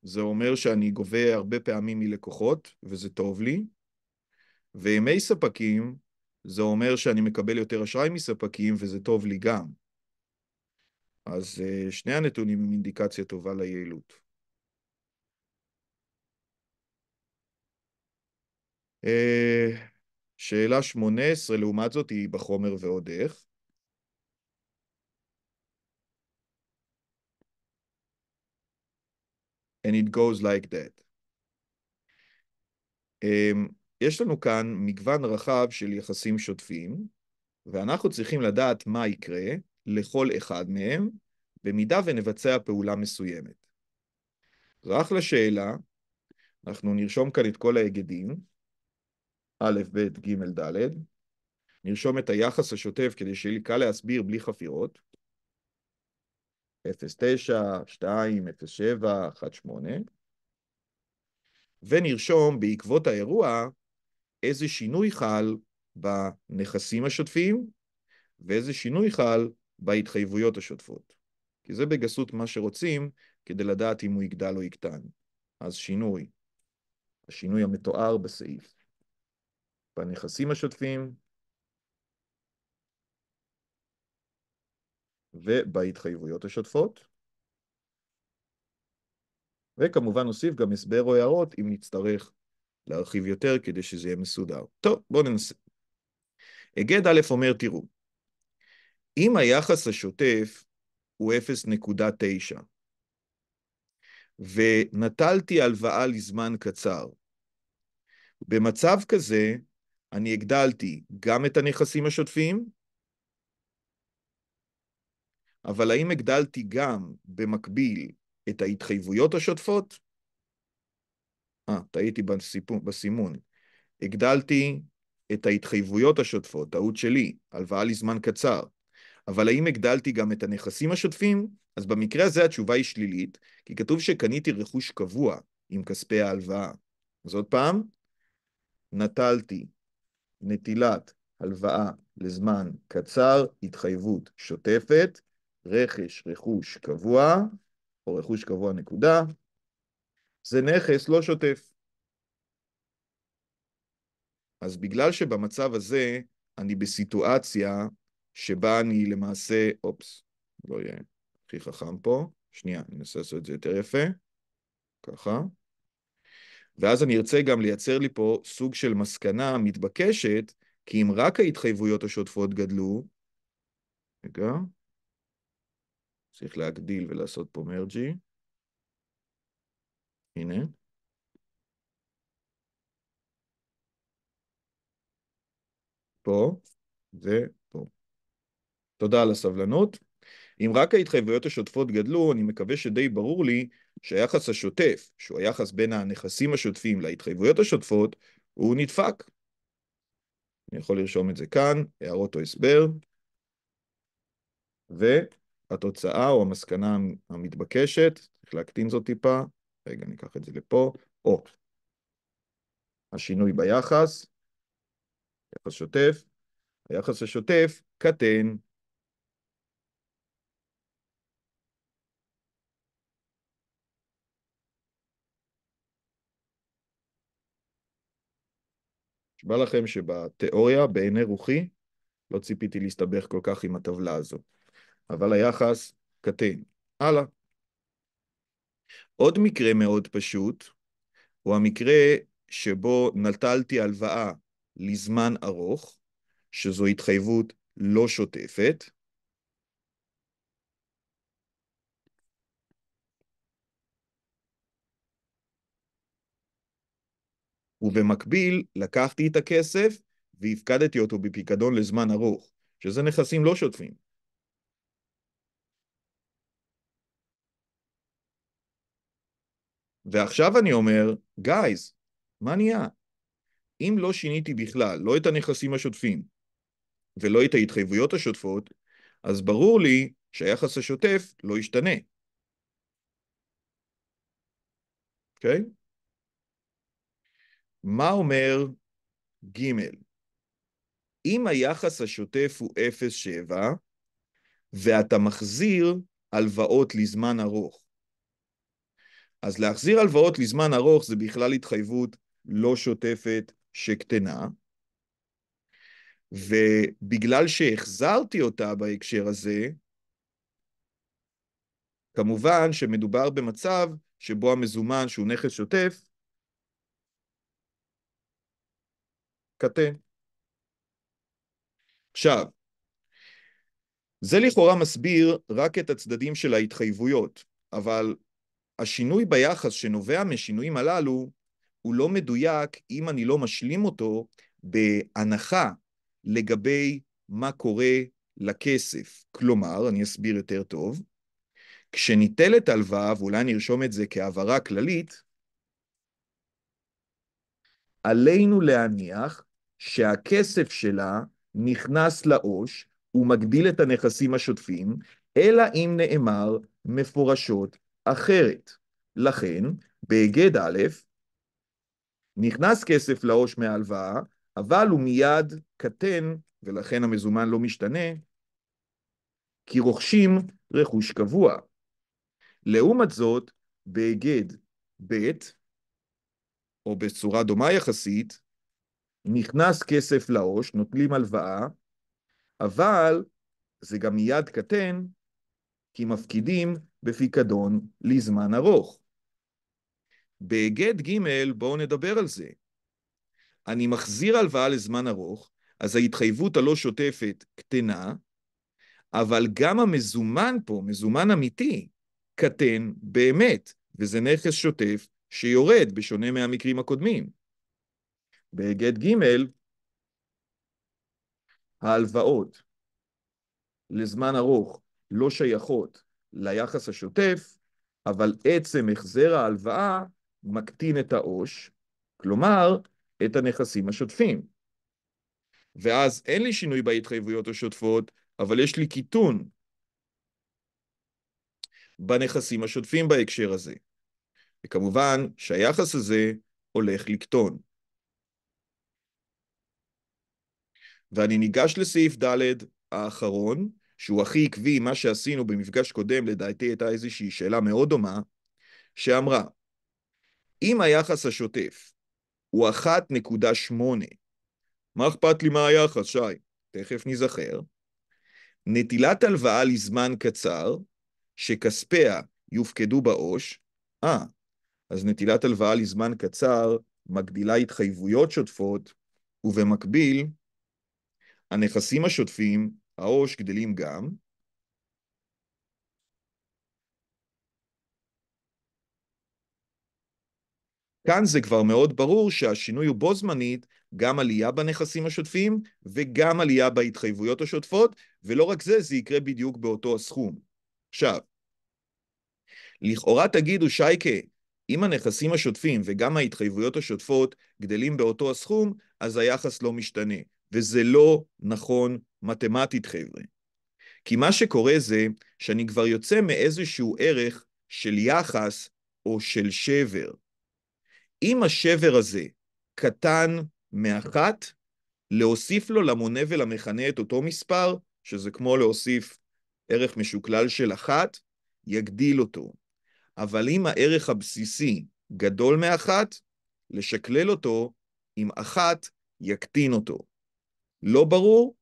זה אומר שאני גובה הרבה פעמים מלקוחות, וזה טוב לי, וימי ספקים, זה אומר שאני מקבל יותר אשראי מספקים, וזה טוב לי גם. אז אה, שני הנתונים הם אינדיקציה טובה ליעילות. אה, שאלה 18, לעומת זאת, היא בחומר ועוד איך. and it goes like that. Um, יש לנו כאן מגוון רחב של יחסים שוטפים, ואנחנו צריכים לדעת מה יקרה לכל אחד מהם, במידה ונבצע פעולה מסוימת. זו אחלה שאלה, אנחנו נרשום כאן את כל ההיגדים, א', ב', ג', ד', נרשום את היחס השוטף כדי שיהיה לי קל להסביר בלי חפירות, 09, 2, 07, 18, ונרשום בעקבות האירוע איזה שינוי חל בנכסים השוטפים ואיזה שינוי חל בהתחייבויות השוטפות. כי זה בגסות מה שרוצים כדי לדעת אם הוא יגדל או יקטן. אז שינוי, השינוי המתואר בסעיף. בנכסים השוטפים ובהתחייבויות השוטפות. וכמובן נוסיף גם הסבר או הערות אם נצטרך להרחיב יותר כדי שזה יהיה מסודר. טוב, בואו ננסה. היגד א' אומר, תראו, אם היחס השוטף הוא 0.9, ונטלתי הלוואה לזמן קצר, במצב כזה אני הגדלתי גם את הנכסים השוטפים אבל האם הגדלתי גם במקביל את ההתחייבויות השוטפות? אה, טעיתי בסימון. הגדלתי את ההתחייבויות השוטפות, טעות שלי, הלוואה לזמן קצר. אבל האם הגדלתי גם את הנכסים השוטפים? אז במקרה הזה התשובה היא שלילית, כי כתוב שקניתי רכוש קבוע עם כספי ההלוואה. אז עוד פעם, נטלתי נטילת הלוואה לזמן קצר, התחייבות שוטפת, רכש רכוש קבוע, או רכוש קבוע נקודה, זה נכס לא שוטף. אז בגלל שבמצב הזה אני בסיטואציה שבה אני למעשה, אופס, לא יהיה הכי חכם פה, שנייה, אני אנסה לעשות את זה יותר יפה, ככה, ואז אני ארצה גם לייצר לי פה סוג של מסקנה מתבקשת, כי אם רק ההתחייבויות השוטפות גדלו, רגע, צריך להגדיל ולעשות פה מרג'י. הנה. פה ופה. תודה על הסבלנות. אם רק ההתחייבויות השוטפות גדלו, אני מקווה שדי ברור לי שהיחס השוטף, שהוא היחס בין הנכסים השוטפים להתחייבויות השוטפות, הוא נדפק. אני יכול לרשום את זה כאן, הערות או הסבר. ו... התוצאה או המסקנה המתבקשת, צריך להקטין זאת טיפה, רגע, אני אקח את זה לפה, או השינוי ביחס, יחס שוטף, היחס השוטף קטן. נשבע לכם שבתיאוריה, בעיני רוחי, לא ציפיתי להסתבך כל כך עם הטבלה הזאת. אבל היחס קטן. הלאה. עוד מקרה מאוד פשוט, הוא המקרה שבו נטלתי הלוואה לזמן ארוך, שזו התחייבות לא שוטפת, ובמקביל לקחתי את הכסף והפקדתי אותו בפיקדון לזמן ארוך, שזה נכסים לא שוטפים. ועכשיו אני אומר, גייז, מה נהיה? אם לא שיניתי בכלל, לא את הנכסים השוטפים ולא את ההתחייבויות השוטפות, אז ברור לי שהיחס השוטף לא ישתנה. אוקיי? Okay? מה אומר ג' אם היחס השוטף הוא 0.7 ואתה מחזיר הלוואות לזמן ארוך, אז להחזיר הלוואות לזמן ארוך זה בכלל התחייבות לא שוטפת שקטנה, ובגלל שהחזרתי אותה בהקשר הזה, כמובן שמדובר במצב שבו המזומן, שהוא נכס שוטף, קטן. עכשיו, זה לכאורה מסביר רק את הצדדים של ההתחייבויות, אבל השינוי ביחס שנובע משינויים הללו הוא לא מדויק אם אני לא משלים אותו בהנחה לגבי מה קורה לכסף. כלומר, אני אסביר יותר טוב, כשניטלת הלוואה, ואולי ארשום את זה כהעברה כללית, עלינו להניח שהכסף שלה נכנס לעו"ש ומגדיל את הנכסים השוטפים, אלא אם נאמר מפורשות אחרת. לכן, בהיגד א', נכנס כסף לעו"ש מההלוואה, אבל הוא מיד קטן, ולכן המזומן לא משתנה, כי רוכשים רכוש קבוע. לעומת זאת, בהיגד ב', או בצורה דומה יחסית, נכנס כסף לעו"ש, נוטלים הלוואה, אבל זה גם מיד קטן, כי מפקידים בפיקדון לזמן ארוך. בהיגד ג' בואו נדבר על זה. אני מחזיר הלוואה לזמן ארוך, אז ההתחייבות הלא שוטפת קטנה, אבל גם המזומן פה, מזומן אמיתי, קטן באמת, וזה נכס שוטף שיורד, בשונה מהמקרים הקודמים. בהיגד ג' ההלוואות לזמן ארוך לא שייכות ליחס השוטף, אבל עצם החזר ההלוואה מקטין את העו"ש, כלומר, את הנכסים השוטפים. ואז אין לי שינוי בהתחייבויות השוטפות, אבל יש לי קיטון בנכסים השוטפים בהקשר הזה. וכמובן שהיחס הזה הולך לקטון. ואני ניגש לסעיף ד' האחרון, שהוא הכי עקבי, מה שעשינו במפגש קודם, לדעתי הייתה איזושהי שאלה מאוד דומה, שאמרה, אם היחס השוטף הוא 1.8, מה אכפת לי מה היחס, שי? תכף נזכר. נטילת הלוואה לזמן קצר, שכספיה יופקדו בעו"ש, אה, אז נטילת הלוואה לזמן קצר מגדילה התחייבויות שוטפות, ובמקביל, הנכסים השוטפים העו"ש גדלים גם, כאן זה כבר מאוד ברור שהשינוי הוא בו זמנית, גם עלייה בנכסים השוטפים וגם עלייה בהתחייבויות השוטפות, ולא רק זה, זה יקרה בדיוק באותו הסכום. עכשיו, לכאורה תגידו, שייקה, אם הנכסים השוטפים וגם ההתחייבויות השוטפות גדלים באותו הסכום, אז היחס לא משתנה, וזה לא נכון מתמטית, חבר'ה. כי מה שקורה זה שאני כבר יוצא מאיזשהו ערך של יחס או של שבר. אם השבר הזה קטן מאחת, להוסיף לו למונה ולמכנה את אותו מספר, שזה כמו להוסיף ערך משוקלל של אחת, יגדיל אותו. אבל אם הערך הבסיסי גדול מאחת, לשקלל אותו עם אחת יקטין אותו. לא ברור?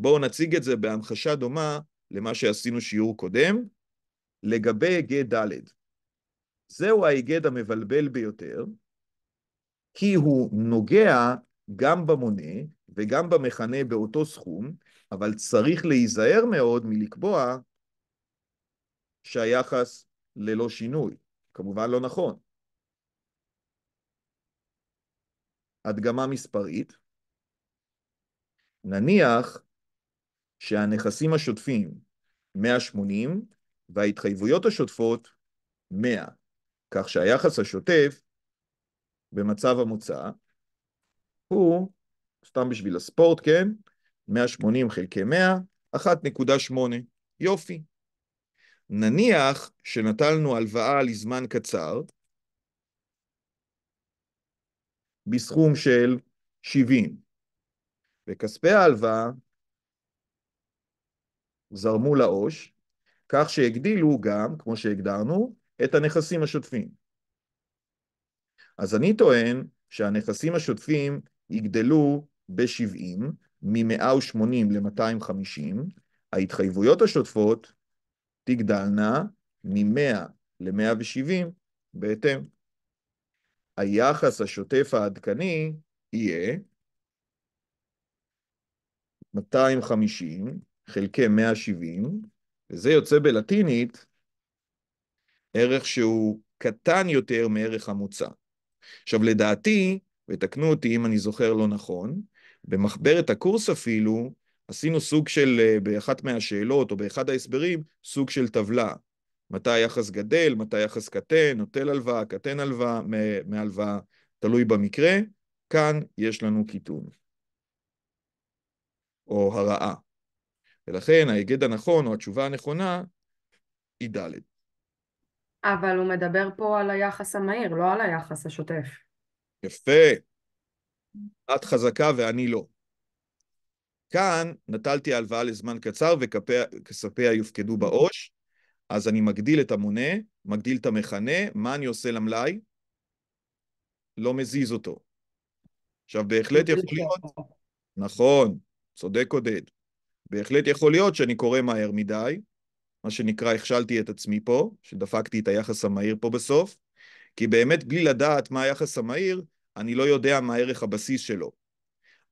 בואו נציג את זה בהמחשה דומה למה שעשינו שיעור קודם, לגבי היגד ד'. זהו ההיגד המבלבל ביותר, כי הוא נוגע גם במונה וגם במכנה באותו סכום, אבל צריך להיזהר מאוד מלקבוע שהיחס ללא שינוי. כמובן לא נכון. הדגמה מספרית, נניח שהנכסים השוטפים 180 וההתחייבויות השוטפות 100, כך שהיחס השוטף במצב המוצא הוא, סתם בשביל הספורט, כן? 180 חלקי 100, 1.8. יופי. נניח שנטלנו הלוואה לזמן קצר בסכום של 70, וכספי ההלוואה זרמו לעו"ש, כך שהגדילו גם, כמו שהגדרנו, את הנכסים השוטפים. אז אני טוען שהנכסים השוטפים יגדלו ב-70, מ-180 ל-250, ההתחייבויות השוטפות תגדלנה מ-100 ל-170 בהתאם. היחס השוטף העדכני יהיה 250 חלקי 170, וזה יוצא בלטינית ערך שהוא קטן יותר מערך המוצא. עכשיו, לדעתי, ותקנו אותי אם אני זוכר לא נכון, במחברת הקורס אפילו, עשינו סוג של, אה, באחת מהשאלות או באחד ההסברים, סוג של טבלה. מתי היחס גדל, מתי היחס קטן, נוטל הלוואה, קטן הלוואה, מהלוואה, תלוי במקרה. כאן יש לנו קיטון, או הרעה. ולכן ההיגד הנכון או התשובה הנכונה היא ד'. אבל הוא מדבר פה על היחס המהיר, לא על היחס השוטף. יפה. את חזקה ואני לא. כאן נטלתי הלוואה לזמן קצר וכספיה יופקדו בעו"ש, אז אני מגדיל את המונה, מגדיל את המכנה, מה אני עושה למלאי? לא מזיז אותו. עכשיו, בהחלט יכול להיות... נכון, צודק עודד. בהחלט יכול להיות שאני קורא מהר מדי, מה שנקרא, הכשלתי את עצמי פה, שדפקתי את היחס המהיר פה בסוף, כי באמת בלי לדעת מה היחס המהיר, אני לא יודע מה ערך הבסיס שלו.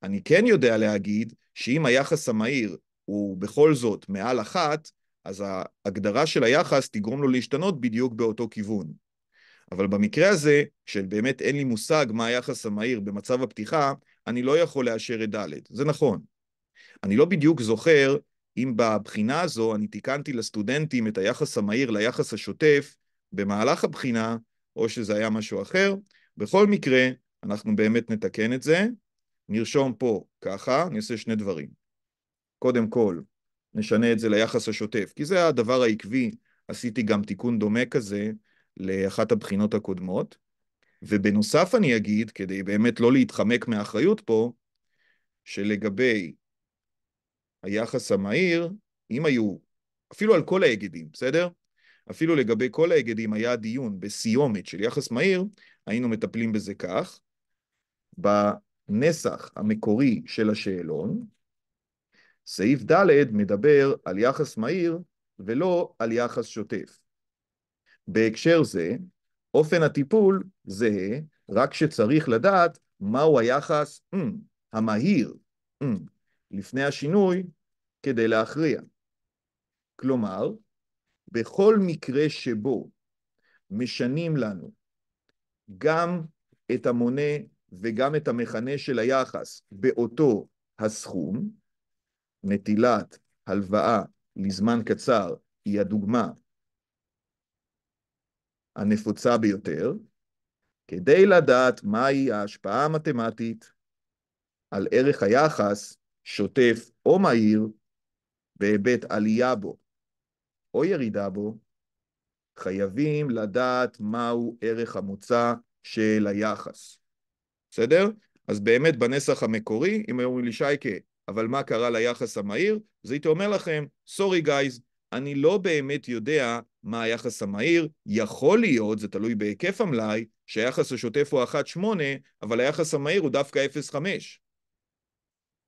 אני כן יודע להגיד שאם היחס המהיר הוא בכל זאת מעל אחת, אז ההגדרה של היחס תגרום לו להשתנות בדיוק באותו כיוון. אבל במקרה הזה, שבאמת אין לי מושג מה היחס המהיר במצב הפתיחה, אני לא יכול לאשר את ד', זה נכון. אני לא בדיוק זוכר אם בבחינה הזו אני תיקנתי לסטודנטים את היחס המהיר ליחס השוטף במהלך הבחינה, או שזה היה משהו אחר. בכל מקרה, אנחנו באמת נתקן את זה. נרשום פה ככה, אני עושה שני דברים. קודם כל, נשנה את זה ליחס השוטף, כי זה הדבר העקבי, עשיתי גם תיקון דומה כזה לאחת הבחינות הקודמות. ובנוסף אני אגיד, כדי באמת לא להתחמק מהאחריות פה, שלגבי היחס המהיר, אם היו, אפילו על כל ההיגדים, בסדר? אפילו לגבי כל ההיגדים היה דיון בסיומת של יחס מהיר, היינו מטפלים בזה כך, בנסח המקורי של השאלון, סעיף ד' מדבר על יחס מהיר ולא על יחס שוטף. בהקשר זה, אופן הטיפול זהה, רק שצריך לדעת מהו היחס mm, המהיר mm, לפני השינוי כדי להכריע. כלומר, בכל מקרה שבו משנים לנו גם את המונה וגם את המכנה של היחס באותו הסכום, נטילת הלוואה לזמן קצר היא הדוגמה הנפוצה ביותר, כדי לדעת מהי ההשפעה המתמטית על ערך היחס שוטף או מהיר בהיבט עלייה בו או ירידה בו, חייבים לדעת מהו ערך המוצא של היחס. בסדר? אז באמת בנסח המקורי, אם היו אומרים לי שייקה, אבל מה קרה ליחס המהיר? אז הייתי אומר לכם, סורי גייז, אני לא באמת יודע מה היחס המהיר, יכול להיות, זה תלוי בהיקף המלאי, שהיחס השוטף הוא 1.8, אבל היחס המהיר הוא דווקא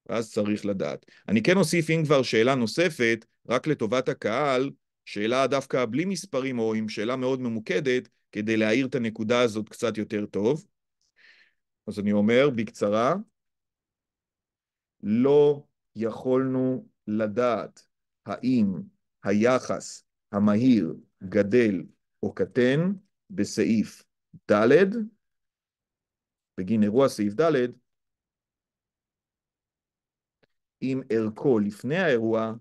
ואז צריך לדעת. אני כן אוסיף, אם כבר, שאלה נוספת, רק לטובת הקהל, שאלה דווקא בלי מספרים או עם שאלה מאוד ממוקדת, כדי להאיר את הנקודה הזאת קצת יותר טוב. אז אני אומר בקצרה, לא יכולנו לדעת האם היחס המהיר גדל או קטן בסעיף ד', בגין אירוע סעיף ד', אם ערכו לפני האירוע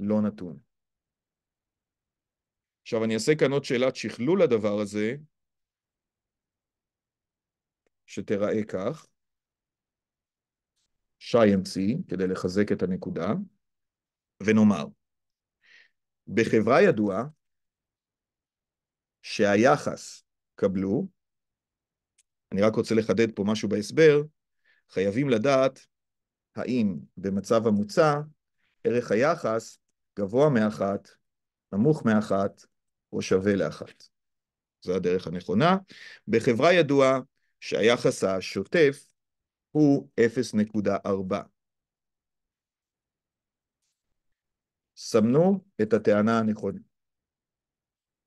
לא נתון. עכשיו אני אעשה כאן עוד שאלת שכלול לדבר הזה, שתראה כך, שי המציא, כדי לחזק את הנקודה, ונאמר, בחברה ידועה שהיחס קבלו, אני רק רוצה לחדד פה משהו בהסבר, חייבים לדעת האם במצב המוצע ערך היחס גבוה מאחת, נמוך מאחת או שווה לאחת. זו הדרך הנכונה. בחברה ידוע שהיחס השוטף הוא 0.4. סמנו את הטענה הנכונה.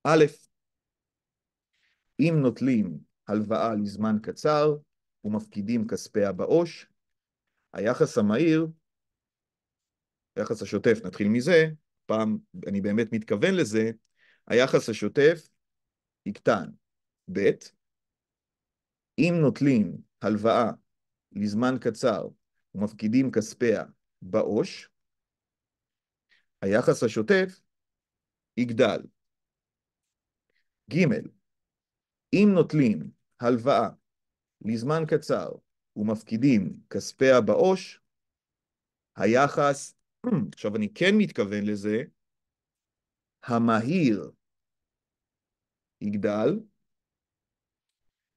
א', אם נוטלים הלוואה לזמן קצר ומפקידים כספיה בעו"ש, היחס המהיר, היחס השוטף, נתחיל מזה, פעם אני באמת מתכוון לזה, היחס השוטף יקטן. ב. אם נוטלים הלוואה לזמן קצר ומפקידים כספיה בעו"ש, היחס השוטף יגדל. ג. אם נוטלים הלוואה לזמן קצר ומפקידים כספיה בעו"ש, היחס, עכשיו אני כן מתכוון לזה, המהיר יגדל,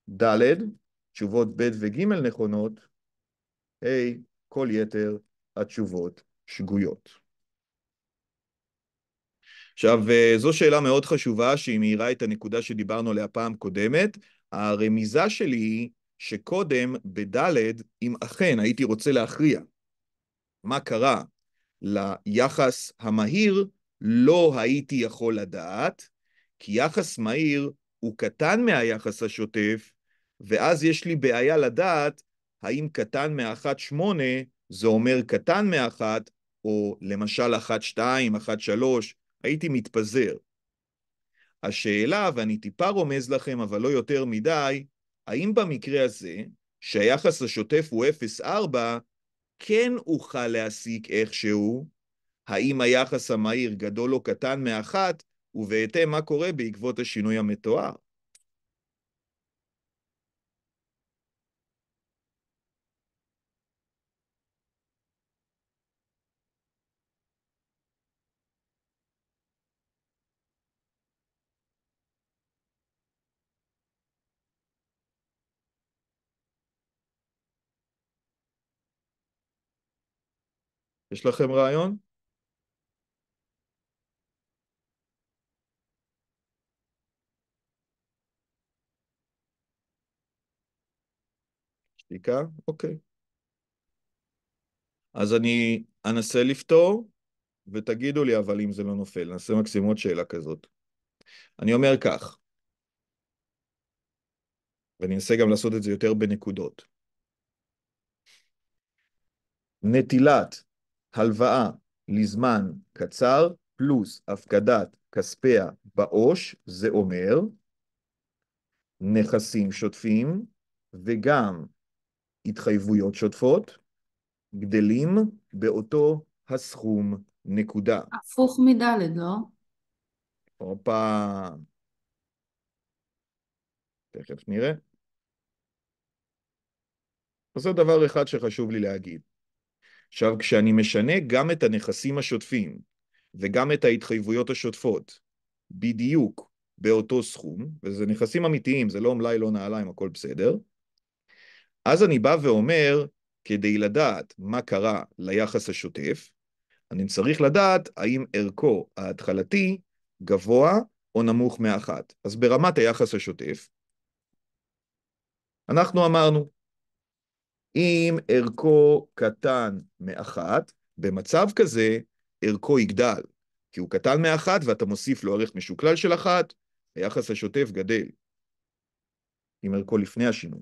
ד', תשובות ב' וג' נכונות, ה', hey, כל יתר התשובות שגויות. עכשיו, אה, זו שאלה מאוד חשובה שהיא מאירה את הנקודה שדיברנו עליה פעם קודמת. הרמיזה שלי היא שקודם בד' אם אכן הייתי רוצה להכריע מה קרה ליחס המהיר, לא הייתי יכול לדעת, כי יחס מהיר הוא קטן מהיחס השוטף, ואז יש לי בעיה לדעת האם קטן מ-1.8 זה אומר קטן מ-1, או למשל 1.2, 1.3, הייתי מתפזר. השאלה, ואני טיפה רומז לכם, אבל לא יותר מדי, האם במקרה הזה, שהיחס השוטף הוא 0.4, כן אוכל להסיק איכשהו האם היחס המהיר גדול או קטן מאחת, ובהתאם מה קורה בעקבות השינוי המתואר. יש לכם רעיון? שתיקה? אוקיי. אז אני אנסה לפתור, ותגידו לי אבל אם זה לא נופל, נעשה מקסימות שאלה כזאת. אני אומר כך, ואני אנסה גם לעשות את זה יותר בנקודות. נטילת הלוואה לזמן קצר פלוס הפקדת כספיה בעו"ש, זה אומר נכסים שוטפים וגם התחייבויות שוטפות, גדלים באותו הסכום, נקודה. הפוך מדלת, לא? הופה. תכף נראה. אז זה דבר אחד שחשוב לי להגיד. עכשיו, כשאני משנה גם את הנכסים השוטפים וגם את ההתחייבויות השוטפות, בדיוק באותו סכום, וזה נכסים אמיתיים, זה לא מלאי, לא נעליים, הכל בסדר, אז אני בא ואומר, כדי לדעת מה קרה ליחס השוטף, אני צריך לדעת האם ערכו ההתחלתי גבוה או נמוך מאחת. אז ברמת היחס השוטף, אנחנו אמרנו, אם ערכו קטן מאחת, במצב כזה ערכו יגדל, כי הוא קטן מאחת ואתה מוסיף לו ערך משוקלל של אחת, היחס השוטף גדל. אם ערכו לפני השינוי.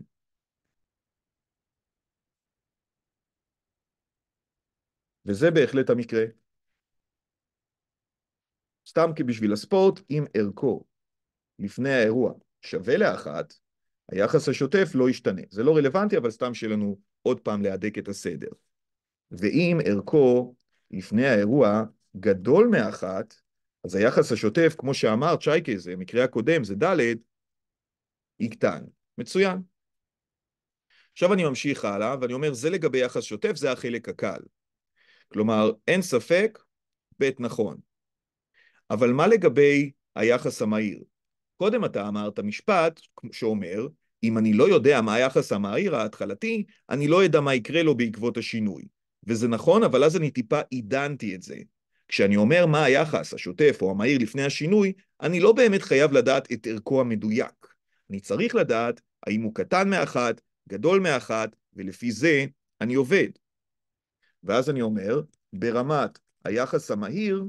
וזה בהחלט המקרה. סתם כבשביל הספורט, אם ערכו לפני האירוע שווה לאחת, היחס השוטף לא ישתנה. זה לא רלוונטי, אבל סתם שיהיה לנו עוד פעם להדק את הסדר. ואם ערכו לפני האירוע גדול מאחת, אז היחס השוטף, כמו שאמר צ'ייקה, זה המקרה הקודם, זה ד', יקטן. מצוין. עכשיו אני ממשיך הלאה, ואני אומר, זה לגבי יחס שוטף, זה החלק הקל. כלומר, אין ספק, ב' נכון. אבל מה לגבי היחס המהיר? קודם אתה אמרת משפט שאומר, אם אני לא יודע מה היחס המהיר ההתחלתי, אני לא אדע מה יקרה לו בעקבות השינוי. וזה נכון, אבל אז אני טיפה עידנתי את זה. כשאני אומר מה היחס, השוטף או המהיר לפני השינוי, אני לא באמת חייב לדעת את ערכו המדויק. אני צריך לדעת האם הוא קטן מאחת, גדול מאחת, ולפי זה אני עובד. ואז אני אומר, ברמת היחס המהיר,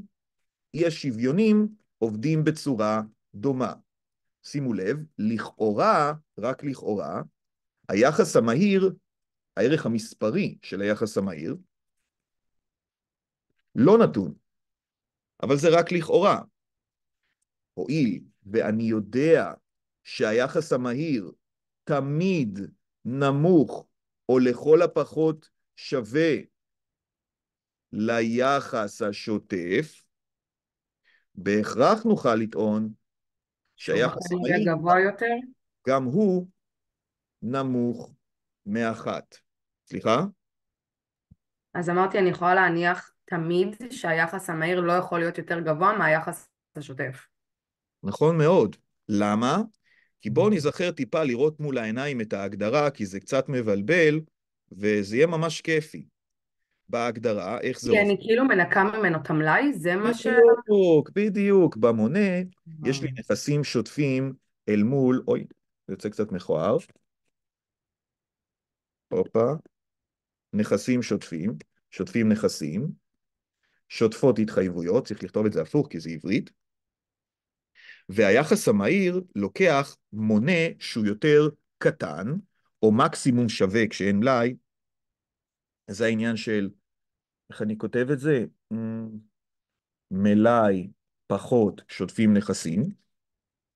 אי השוויונים עובדים בצורה דומה. שימו לב, לכאורה, רק לכאורה, היחס המהיר, הערך המספרי של היחס המהיר, לא נתון, אבל זה רק לכאורה. הואיל ואני יודע שהיחס המהיר תמיד נמוך, או לכל הפחות שווה ליחס השוטף, בהכרח נוכל לטעון שהיה חשמלי, גם הוא נמוך מאחת. סליחה? אז אמרתי, אני יכולה להניח תמיד שהיחס המהיר לא יכול להיות יותר גבוה מהיחס השוטף. נכון מאוד. למה? כי בואו נזכר טיפה לראות מול העיניים את ההגדרה, כי זה קצת מבלבל, וזה יהיה ממש כיפי. בהגדרה, איך זה... כי אני כאילו מנקה ממנו את המלאי, זה מה ש... בדיוק, בדיוק. במונה יש לי נכסים שוטפים אל מול, אוי, זה יוצא קצת מכוער. הופה. נכסים שוטפים, שוטפים נכסים, שוטפות התחייבויות, צריך לכתוב את זה הפוך כי זה עברית, והיחס המהיר לוקח מונה שהוא יותר קטן, או מקסימום שווה כשאין מלאי, זה העניין של איך אני כותב את זה? אמ, מלאי פחות שוטפים נכסים,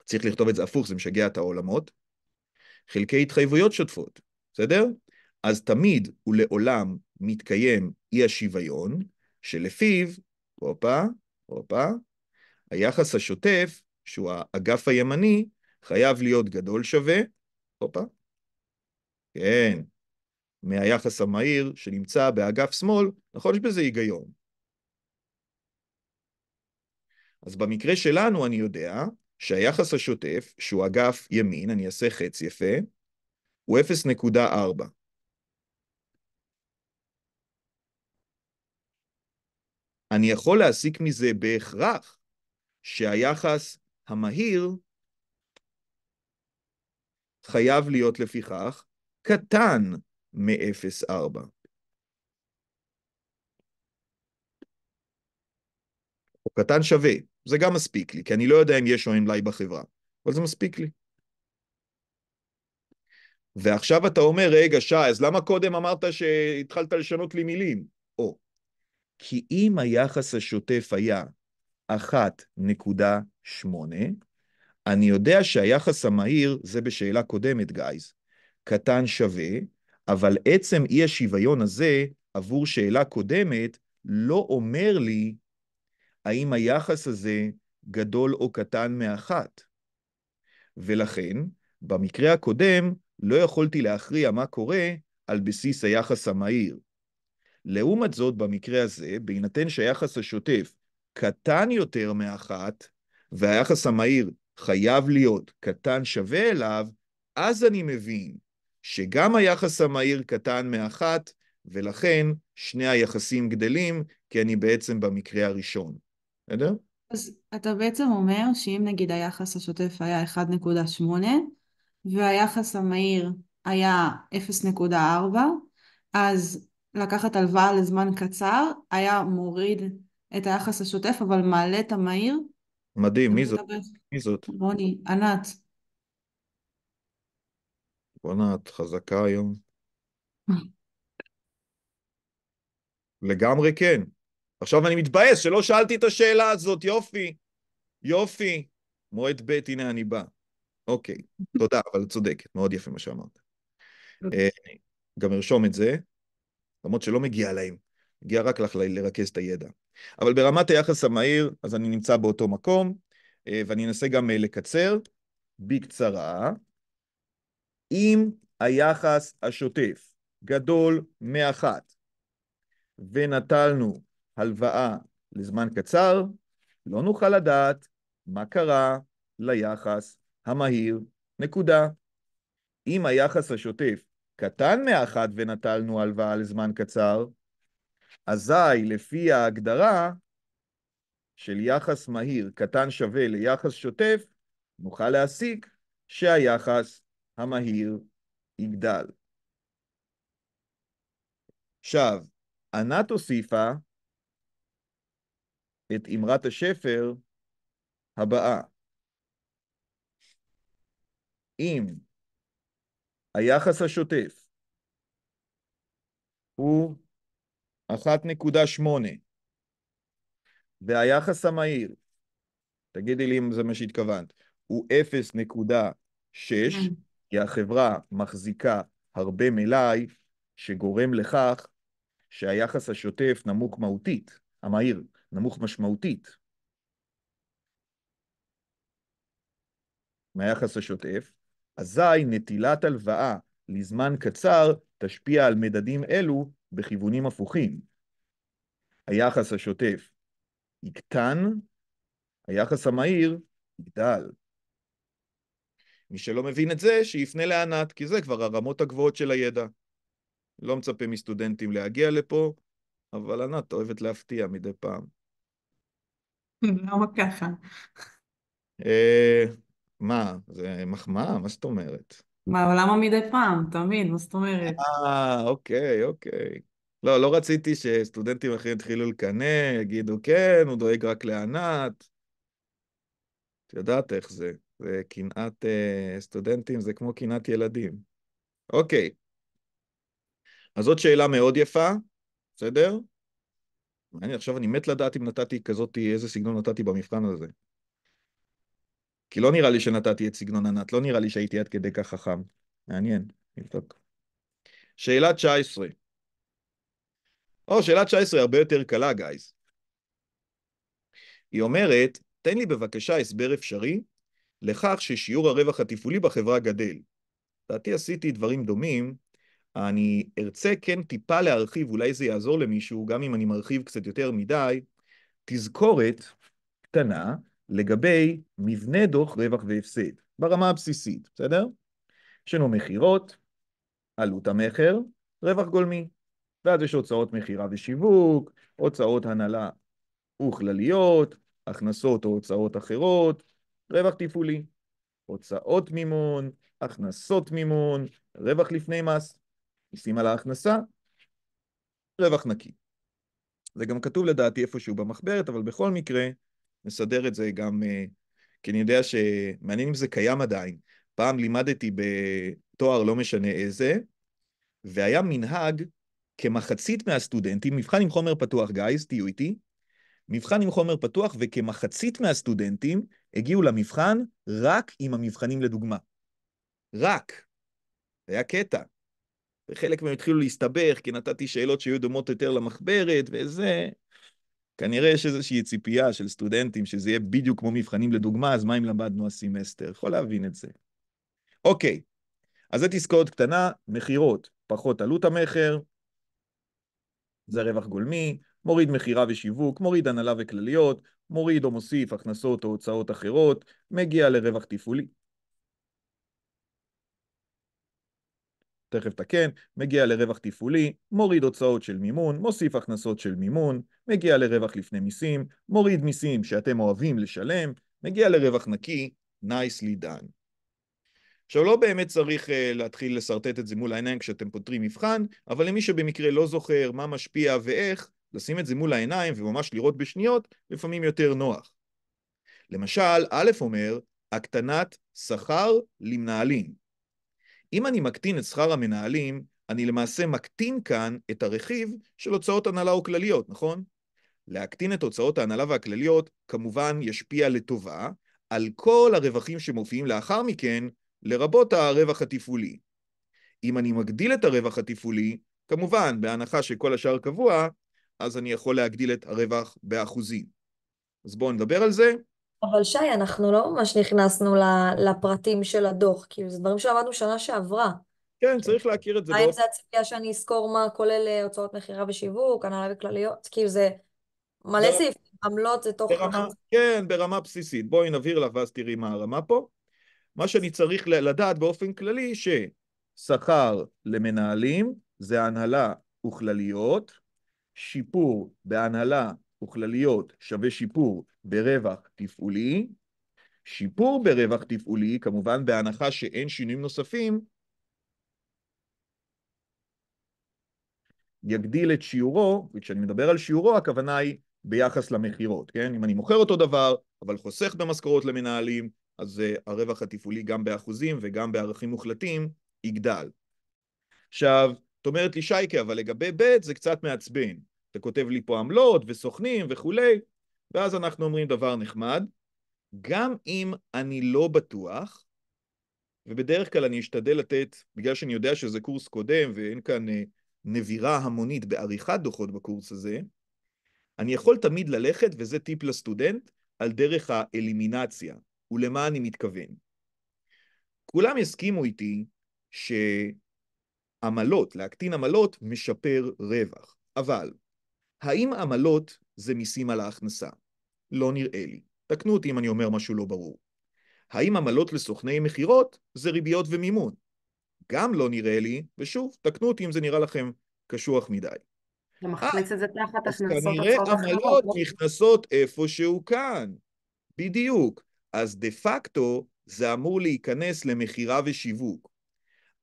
צריך לכתוב את זה הפוך, זה משגע את העולמות, חלקי התחייבויות שוטפות, בסדר? אז תמיד ולעולם מתקיים אי השוויון, שלפיו, הופה, הופה, היחס השוטף, שהוא האגף הימני, חייב להיות גדול שווה, הופה, כן, מהיחס המהיר שנמצא באגף שמאל, נכון שבזה היגיון. אז במקרה שלנו אני יודע שהיחס השוטף, שהוא אגף ימין, אני אעשה חץ יפה, הוא 0.4. אני יכול להסיק מזה בהכרח שהיחס המהיר חייב להיות לפיכך קטן מ-0.4. או קטן שווה, זה גם מספיק לי, כי אני לא יודע אם יש או אין מלאי בחברה, אבל זה מספיק לי. ועכשיו אתה אומר, רגע, שי, אז למה קודם אמרת שהתחלת לשנות לי מילים? או, כי אם היחס השוטף היה 1.8, אני יודע שהיחס המהיר, זה בשאלה קודמת, גייז, קטן שווה אבל עצם אי השוויון הזה עבור שאלה קודמת לא אומר לי האם היחס הזה גדול או קטן מאחת. ולכן, במקרה הקודם לא יכולתי להכריע מה קורה על בסיס היחס המהיר. לעומת זאת, במקרה הזה, בהינתן שהיחס השוטף קטן יותר מאחת, והיחס המהיר חייב להיות קטן שווה אליו, אז אני מבין שגם היחס המהיר קטן מאחת, ולכן שני היחסים גדלים, כי אני בעצם במקרה הראשון. בסדר? אז אתה בעצם אומר שאם נגיד היחס השוטף היה 1.8 והיחס המהיר היה 0.4, אז לקחת הלוואה לזמן קצר היה מוריד את היחס השוטף אבל מעלה את המהיר. מדהים, מי זאת? מי זאת? רוני, ענת. בואנה, את חזקה היום. לגמרי כן. עכשיו אני מתבאס שלא שאלתי את השאלה הזאת, יופי. יופי. מועד ב', הנה אני בא. אוקיי, תודה, אבל צודקת, מאוד יפה מה שאמרת. אוקיי. אה, גם ארשום את זה, למרות שלא מגיע להם, מגיע רק לך לרכז את הידע. אבל ברמת היחס המהיר, אז אני נמצא באותו מקום, אה, ואני אנסה גם אה, לקצר, בקצרה. אם היחס השוטף גדול מאחת ונטלנו הלוואה לזמן קצר, לא נוכל לדעת מה קרה ליחס המהיר, נקודה. אם היחס השוטף קטן מאחת ונטלנו הלוואה לזמן קצר, אזי לפי ההגדרה של יחס מהיר קטן שווה ליחס שוטף, נוכל להסיק שהיחס המהיר יגדל. עכשיו, ענת הוסיפה את אמרת השפר הבאה. אם היחס השוטף הוא 1.8 והיחס המהיר, תגידי לי אם זה מה שהתכוונת, הוא 0.6, כי החברה מחזיקה הרבה מלאי שגורם לכך שהיחס השוטף נמוך מהותית, המהיר, נמוך משמעותית מהיחס השוטף, אזי נטילת הלוואה לזמן קצר תשפיע על מדדים אלו בכיוונים הפוכים. היחס השוטף יקטן, היחס המהיר יגדל. מי שלא מבין את זה, שיפנה לענת, כי זה כבר הרמות הגבוהות של הידע. לא מצפה מסטודנטים להגיע לפה, אבל ענת אוהבת להפתיע מדי פעם. למה ככה? אה, מה, זה מחמאה? מה זאת אומרת? מה, למה מדי פעם? תמיד, מה זאת אומרת? אה, אוקיי, אוקיי. לא, לא רציתי שסטודנטים אחרים יתחילו לקנא, יגידו, כן, הוא דואג רק לענת. את יודעת איך זה. וקנאת uh, סטודנטים, זה כמו קנאת ילדים. אוקיי, אז זאת שאלה מאוד יפה, בסדר? אני עכשיו, אני מת לדעת אם נתתי כזאת, איזה סגנון נתתי במבחן הזה. כי לא נראה לי שנתתי את סגנון ענת, לא נראה לי שהייתי עד כדי כך חכם. מעניין, נבדוק. שאלה 19. או, שאלה 19 הרבה יותר קלה, גייז. היא אומרת, תן לי בבקשה הסבר אפשרי לכך ששיעור הרווח התפעולי בחברה גדל. לדעתי עשיתי דברים דומים, אני ארצה כן טיפה להרחיב, אולי זה יעזור למישהו, גם אם אני מרחיב קצת יותר מדי, תזכורת קטנה לגבי מבנה דוח רווח והפסד, ברמה הבסיסית, בסדר? יש לנו מכירות, עלות המכר, רווח גולמי, ואז יש הוצאות מכירה ושיווק, הוצאות הנהלה וכלליות, הכנסות או הוצאות אחרות, רווח תפעולי, הוצאות מימון, הכנסות מימון, רווח לפני מס, מיסים על ההכנסה, רווח נקי. זה גם כתוב לדעתי איפשהו במחברת, אבל בכל מקרה, נסדר את זה גם, אה, כי אני יודע שמעניין אם זה קיים עדיין. פעם לימדתי בתואר לא משנה איזה, והיה מנהג כמחצית מהסטודנטים, מבחן עם חומר פתוח, גייז, תהיו איתי, מבחן עם חומר פתוח, וכמחצית מהסטודנטים הגיעו למבחן רק עם המבחנים לדוגמה. רק. זה היה קטע. וחלק מהם התחילו להסתבך, כי נתתי שאלות שהיו דומות יותר למחברת, וזה... כנראה יש איזושהי ציפייה של סטודנטים שזה יהיה בדיוק כמו מבחנים לדוגמה, אז מה אם למדנו הסמסטר? יכול להבין את זה. אוקיי, אז זו תזכורת קטנה, מכירות, פחות עלות המכר, זה רווח גולמי, מוריד מכירה ושיווק, מוריד הנהלה וכלליות, מוריד או מוסיף הכנסות או הוצאות אחרות, מגיע לרווח תפעולי. תכף תקן, מגיע לרווח תפעולי, מוריד הוצאות של מימון, מוסיף הכנסות של מימון, מגיע לרווח לפני מיסים, מוריד מיסים שאתם אוהבים לשלם, מגיע לרווח נקי, nicely done. עכשיו, לא באמת צריך אה, להתחיל לשרטט את זה מול העיניים כשאתם פותרים מבחן, אבל למי שבמקרה לא זוכר מה משפיע ואיך, לשים את זה מול העיניים וממש לראות בשניות, לפעמים יותר נוח. למשל, א' אומר, הקטנת שכר למנהלים. אם אני מקטין את שכר המנהלים, אני למעשה מקטין כאן את הרכיב של הוצאות הנהלה או כלליות, נכון? להקטין את הוצאות ההנהלה והכלליות כמובן ישפיע לטובה על כל הרווחים שמופיעים לאחר מכן, לרבות הרווח התפעולי. אם אני מגדיל את הרווח התפעולי, כמובן, בהנחה שכל השאר קבוע, אז אני יכול להגדיל את הרווח באחוזים. אז בואו נדבר על זה. אבל שי, אנחנו לא ממש נכנסנו לפרטים של הדוח, כאילו זה דברים שלמדנו שנה שעברה. כן, צריך להכיר את זה. האם זה הציפייה שאני אזכור מה כולל אה, הוצאות מכירה ושיווק, הנהלה וכלליות, כאילו זה מלא סעיפים, עמלות זה תוך... כן, ברמה בסיסית. בואי נבהיר לך ואז תראי מה הרמה פה. מה שאני צריך לדעת באופן כללי, ששכר למנהלים זה הנהלה וכלליות, שיפור בהנהלה וכלליות שווה שיפור ברווח תפעולי. שיפור ברווח תפעולי, כמובן בהנחה שאין שינויים נוספים, יגדיל את שיעורו, וכשאני מדבר על שיעורו הכוונה היא ביחס למכירות, כן? אם אני מוכר אותו דבר, אבל חוסך במשכורות למנהלים, אז uh, הרווח התפעולי גם באחוזים וגם בערכים מוחלטים יגדל. עכשיו, אומרת לי שייקה, אבל לגבי ב' זה קצת מעצבן. אתה כותב לי פה עמלות וסוכנים וכולי, ואז אנחנו אומרים דבר נחמד. גם אם אני לא בטוח, ובדרך כלל אני אשתדל לתת, בגלל שאני יודע שזה קורס קודם ואין כאן אה, נבירה המונית בעריכת דוחות בקורס הזה, אני יכול תמיד ללכת, וזה טיפ לסטודנט, על דרך האלימינציה, ולמה אני מתכוון. כולם יסכימו איתי ש... עמלות, להקטין עמלות, משפר רווח. אבל, האם עמלות זה מיסים על ההכנסה? לא נראה לי. תקנו אותי אם אני אומר משהו לא ברור. האם עמלות לסוכני מכירות זה ריביות ומימון? גם לא נראה לי, ושוב, תקנו אותי אם זה נראה לכם קשוח מדי. אתה מכניס את זה תחת הכנסות אז כנראה עמלות לא? נכנסות איפשהו כאן. בדיוק. אז דה פקטו זה אמור להיכנס למכירה ושיווק.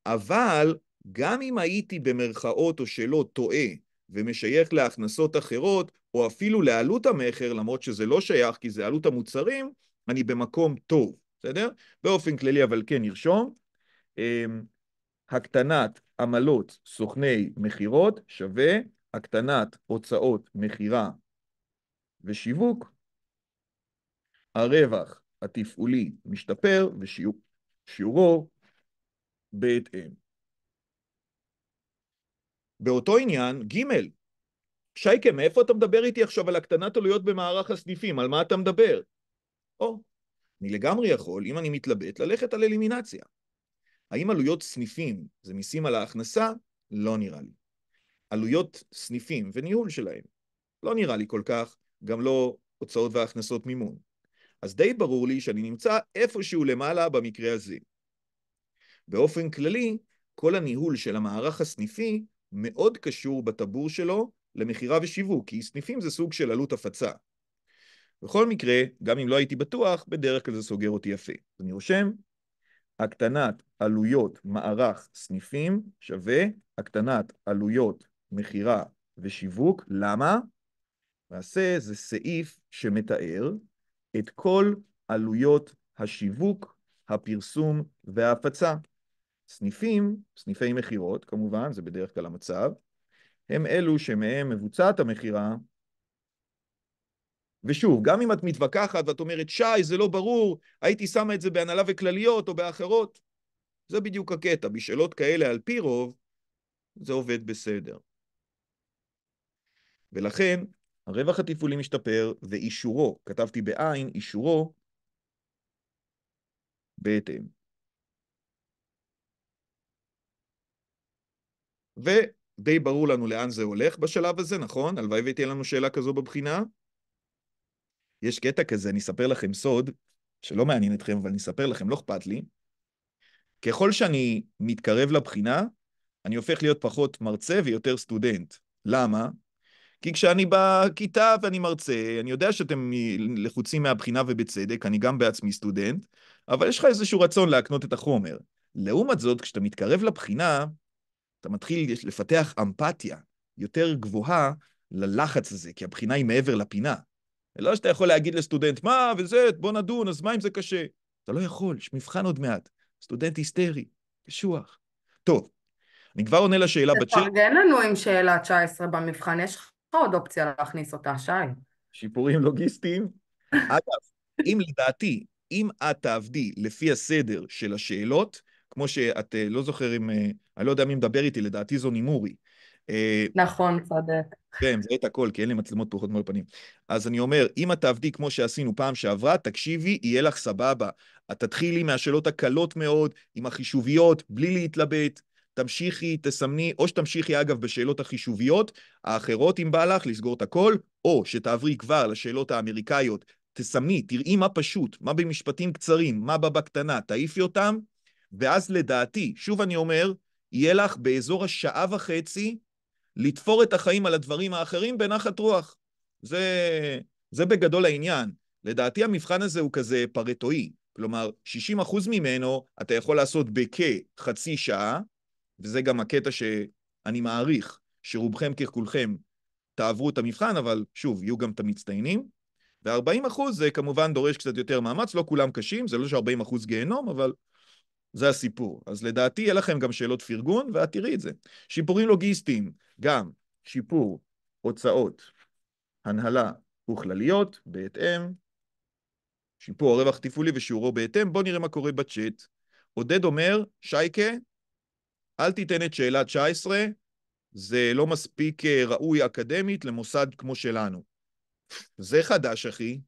אבל גם אם הייתי במרכאות או שלא טועה ומשייך להכנסות אחרות, או אפילו לעלות המכר, למרות שזה לא שייך כי זה עלות המוצרים, אני במקום טוב, בסדר? באופן כללי, אבל כן נרשום. אמ, הקטנת עמלות סוכני מכירות שווה הקטנת הוצאות מכירה ושיווק, הרווח התפעולי משתפר ושיעורו בהתאם. באותו עניין, ג' שייקה, מאיפה אתה מדבר איתי עכשיו על הקטנת עלויות במערך הסניפים? על מה אתה מדבר? או, אני לגמרי יכול, אם אני מתלבט, ללכת על אלימינציה. האם עלויות סניפים זה מיסים על ההכנסה? לא נראה לי. עלויות סניפים וניהול שלהם? לא נראה לי כל כך, גם לא הוצאות והכנסות מימון. אז די ברור לי שאני נמצא איפשהו למעלה במקרה הזה. באופן כללי, כל הניהול של המערך הסניפי מאוד קשור בטבור שלו למכירה ושיווק, כי סניפים זה סוג של עלות הפצה. בכל מקרה, גם אם לא הייתי בטוח, בדרך כלל זה סוגר אותי יפה. אני רושם, הקטנת עלויות מערך סניפים שווה הקטנת עלויות מכירה ושיווק. למה? למעשה זה סעיף שמתאר את כל עלויות השיווק, הפרסום וההפצה. סניפים, סניפי מכירות כמובן, זה בדרך כלל המצב, הם אלו שמהם מבוצעת המכירה. ושוב, גם אם את מתווכחת ואת אומרת, שי, זה לא ברור, הייתי שמה את זה בהנהלה וכלליות או באחרות, זה בדיוק הקטע. בשאלות כאלה, על פי רוב, זה עובד בסדר. ולכן, הרווח התפעולי משתפר ואישורו, כתבתי בעין, אישורו, בהתאם. ודי ברור לנו לאן זה הולך בשלב הזה, נכון? הלוואי ותהיה לנו שאלה כזו בבחינה. יש קטע כזה, אני אספר לכם סוד, שלא מעניין אתכם, אבל אני אספר לכם, לא אכפת לי. ככל שאני מתקרב לבחינה, אני הופך להיות פחות מרצה ויותר סטודנט. למה? כי כשאני בכיתה ואני מרצה, אני יודע שאתם לחוצים מהבחינה ובצדק, אני גם בעצמי סטודנט, אבל יש לך איזשהו רצון להקנות את החומר. לעומת זאת, כשאתה מתקרב לבחינה, אתה מתחיל לפתח אמפתיה יותר גבוהה ללחץ הזה, כי הבחינה היא מעבר לפינה. לא שאתה יכול להגיד לסטודנט, מה, וזה, בוא נדון, אז מה אם זה קשה? אתה לא יכול, יש מבחן עוד מעט. סטודנט היסטרי, קשוח. טוב, אני כבר עונה לשאלה בצ'אט. תפרגן לנו עם שאלה 19 במבחן, יש לך עוד אופציה להכניס אותה, שי. שיפורים לוגיסטיים. אגב, אם לדעתי, אם את תעבדי לפי הסדר של השאלות, כמו שאת אה, לא זוכר אם אה, אני לא יודע מי מדבר איתי, לדעתי זו נימורי. אה, נכון, צודק. כן, זה את הכל, כי אין לי מצלמות פרוחות מול פנים. אז אני אומר, אם את תעבדי כמו שעשינו פעם שעברה, תקשיבי, יהיה לך סבבה. את תתחילי מהשאלות הקלות מאוד, עם החישוביות, בלי להתלבט. תמשיכי, תסמני, או שתמשיכי אגב בשאלות החישוביות, האחרות אם בא לך לסגור את הכל, או שתעברי כבר לשאלות האמריקאיות, תסמני, תראי מה פשוט, מה במשפטים קצרים, מה בא בקטנה, תעיפי אותם, ואז לדעתי, שוב אני אומר, יהיה לך באזור השעה וחצי לתפור את החיים על הדברים האחרים בנחת רוח. זה, זה בגדול העניין. לדעתי המבחן הזה הוא כזה פרטואי. כלומר, 60% ממנו אתה יכול לעשות בכחצי שעה, וזה גם הקטע שאני מעריך, שרובכם ככולכם תעברו את המבחן, אבל שוב, יהיו גם את המצטיינים. ו-40% זה כמובן דורש קצת יותר מאמץ, לא כולם קשים, זה לא ש-40% גיהנום, אבל זה הסיפור. אז לדעתי יהיה לכם גם שאלות פרגון, ואת תראי את זה. שיפורים לוגיסטיים, גם שיפור הוצאות, הנהלה וכלליות, בהתאם. שיפור הרווח תפעולי ושיעורו בהתאם. בואו נראה מה קורה בצ'אט. עודד אומר, שייקה, אל תיתן את שאלה 19, זה לא מספיק אה, ראוי אקדמית למוסד כמו שלנו. זה חדש, אחי.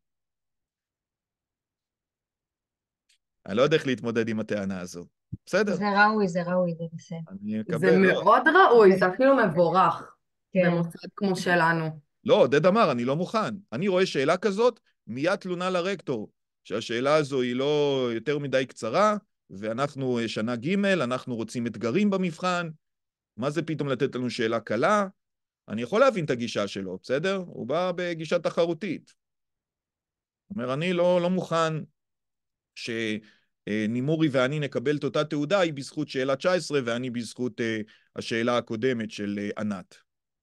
אני לא יודע איך להתמודד עם הטענה הזו. בסדר. זה ראוי, זה ראוי, זה בסדר. זה מאוד ראוי, כן. זה אפילו מבורך. כן. במוסד כמו שלנו. לא, עודד אמר, אני לא מוכן. אני רואה שאלה כזאת, מיד תלונה לרקטור, שהשאלה הזו היא לא יותר מדי קצרה, ואנחנו אה, שנה ג', אנחנו רוצים אתגרים במבחן, מה זה פתאום לתת לנו שאלה קלה? אני יכול להבין את הגישה שלו, בסדר? הוא בא בגישה תחרותית. אומר, אני לא, לא מוכן ש... אה, נימורי ואני נקבל את אותה תעודה היא בזכות שאלה 19 ואני בזכות אה, השאלה הקודמת של אה, ענת.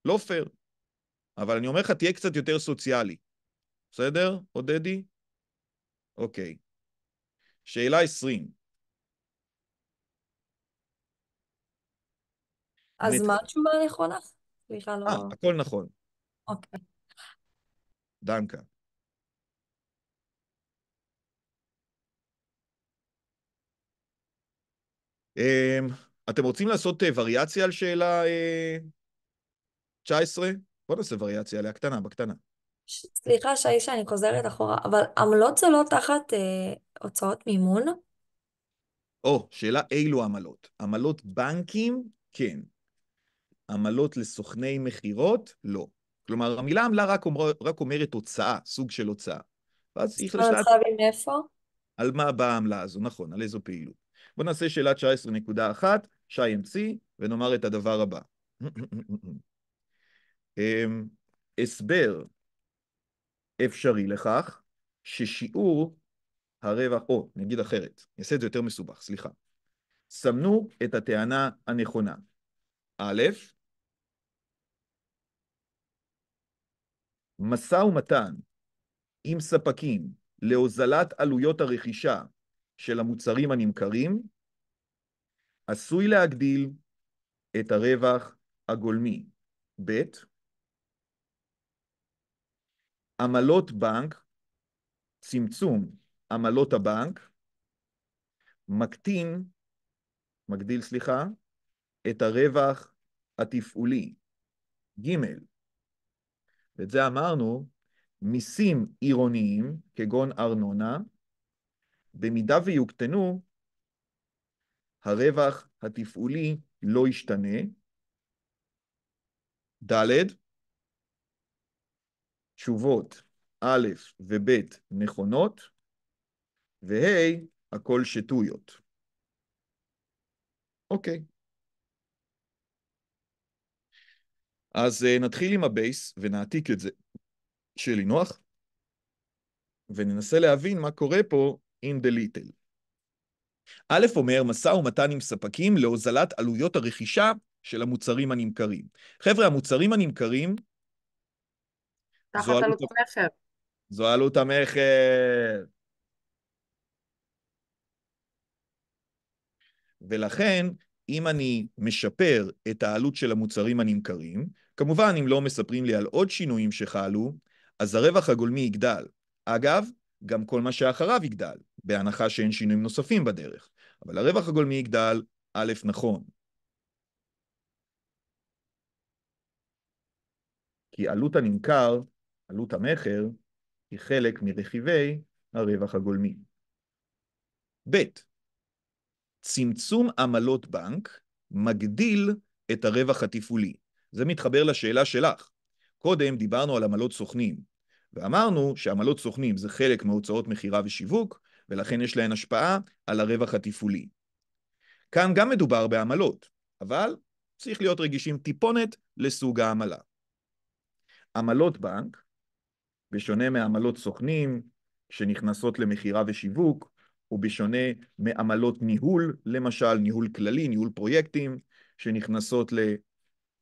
לא פייר. אבל אני אומר לך, תהיה קצת יותר סוציאלי. בסדר, עודדי? אוקיי. שאלה 20. אז מה התשובה הנכונה? סליחה, לא... אה, הכל נכון. אוקיי. דנקה. אמ, אתם רוצים לעשות אה, וריאציה על שאלה 19? אה, בוא נעשה וריאציה עליה, קטנה, בקטנה. סליחה, שי, שאני חוזרת אחורה, אבל עמלות זה לא תחת אה, הוצאות מימון? או, שאלה אילו עמלות. עמלות בנקים, כן. עמלות לסוכני מכירות, לא. כלומר, המילה עמלה רק, אומר, רק אומרת הוצאה, סוג של הוצאה. ואז צריך לשלט... צריך אומרת, חייבים מאיפה? על מה באה העמלה הזו, נכון, על איזו פעילות. בואו נעשה שאלה 19.1, שי ימציא, ונאמר את הדבר הבא. אמ, הסבר אפשרי לכך ששיעור הרווח, או נגיד אחרת, אני אעשה את זה יותר מסובך, סליחה. סמנו את הטענה הנכונה. א', משא ומתן עם ספקים להוזלת עלויות הרכישה של המוצרים הנמכרים, עשוי להגדיל את הרווח הגולמי. ב. עמלות בנק, צמצום עמלות הבנק, מקטין, מגדיל, סליחה, את הרווח התפעולי. ג. ואת זה אמרנו, מיסים עירוניים, כגון ארנונה, במידה ויוקטנו, הרווח התפעולי לא ישתנה. ד', תשובות א' וב' נכונות, וה' הכל שטויות. אוקיי. אז אה, נתחיל עם הבייס ונעתיק את זה שיהיה לי נוח, וננסה להבין מה קורה פה in the little. א' אומר, משא ומתן עם ספקים להוזלת עלויות הרכישה של המוצרים הנמכרים. חבר'ה, המוצרים הנמכרים... תחת עלות המכר. זו עלות המכר. ולכן, אם אני משפר את העלות של המוצרים הנמכרים, כמובן, אם לא מספרים לי על עוד שינויים שחלו, אז הרווח הגולמי יגדל. אגב, גם כל מה שאחריו יגדל, בהנחה שאין שינויים נוספים בדרך. אבל הרווח הגולמי יגדל, א', נכון. כי עלות הנמכר, עלות המכר, היא חלק מרכיבי הרווח הגולמי. ב' צמצום עמלות בנק מגדיל את הרווח התפעולי. זה מתחבר לשאלה שלך. קודם דיברנו על עמלות סוכנים. ואמרנו שעמלות סוכנים זה חלק מהוצאות מכירה ושיווק, ולכן יש להן השפעה על הרווח התפעולי. כאן גם מדובר בעמלות, אבל צריך להיות רגישים טיפונת לסוג העמלה. עמלות בנק, בשונה מעמלות סוכנים שנכנסות למכירה ושיווק, ובשונה מעמלות ניהול, למשל ניהול כללי, ניהול פרויקטים, שנכנסות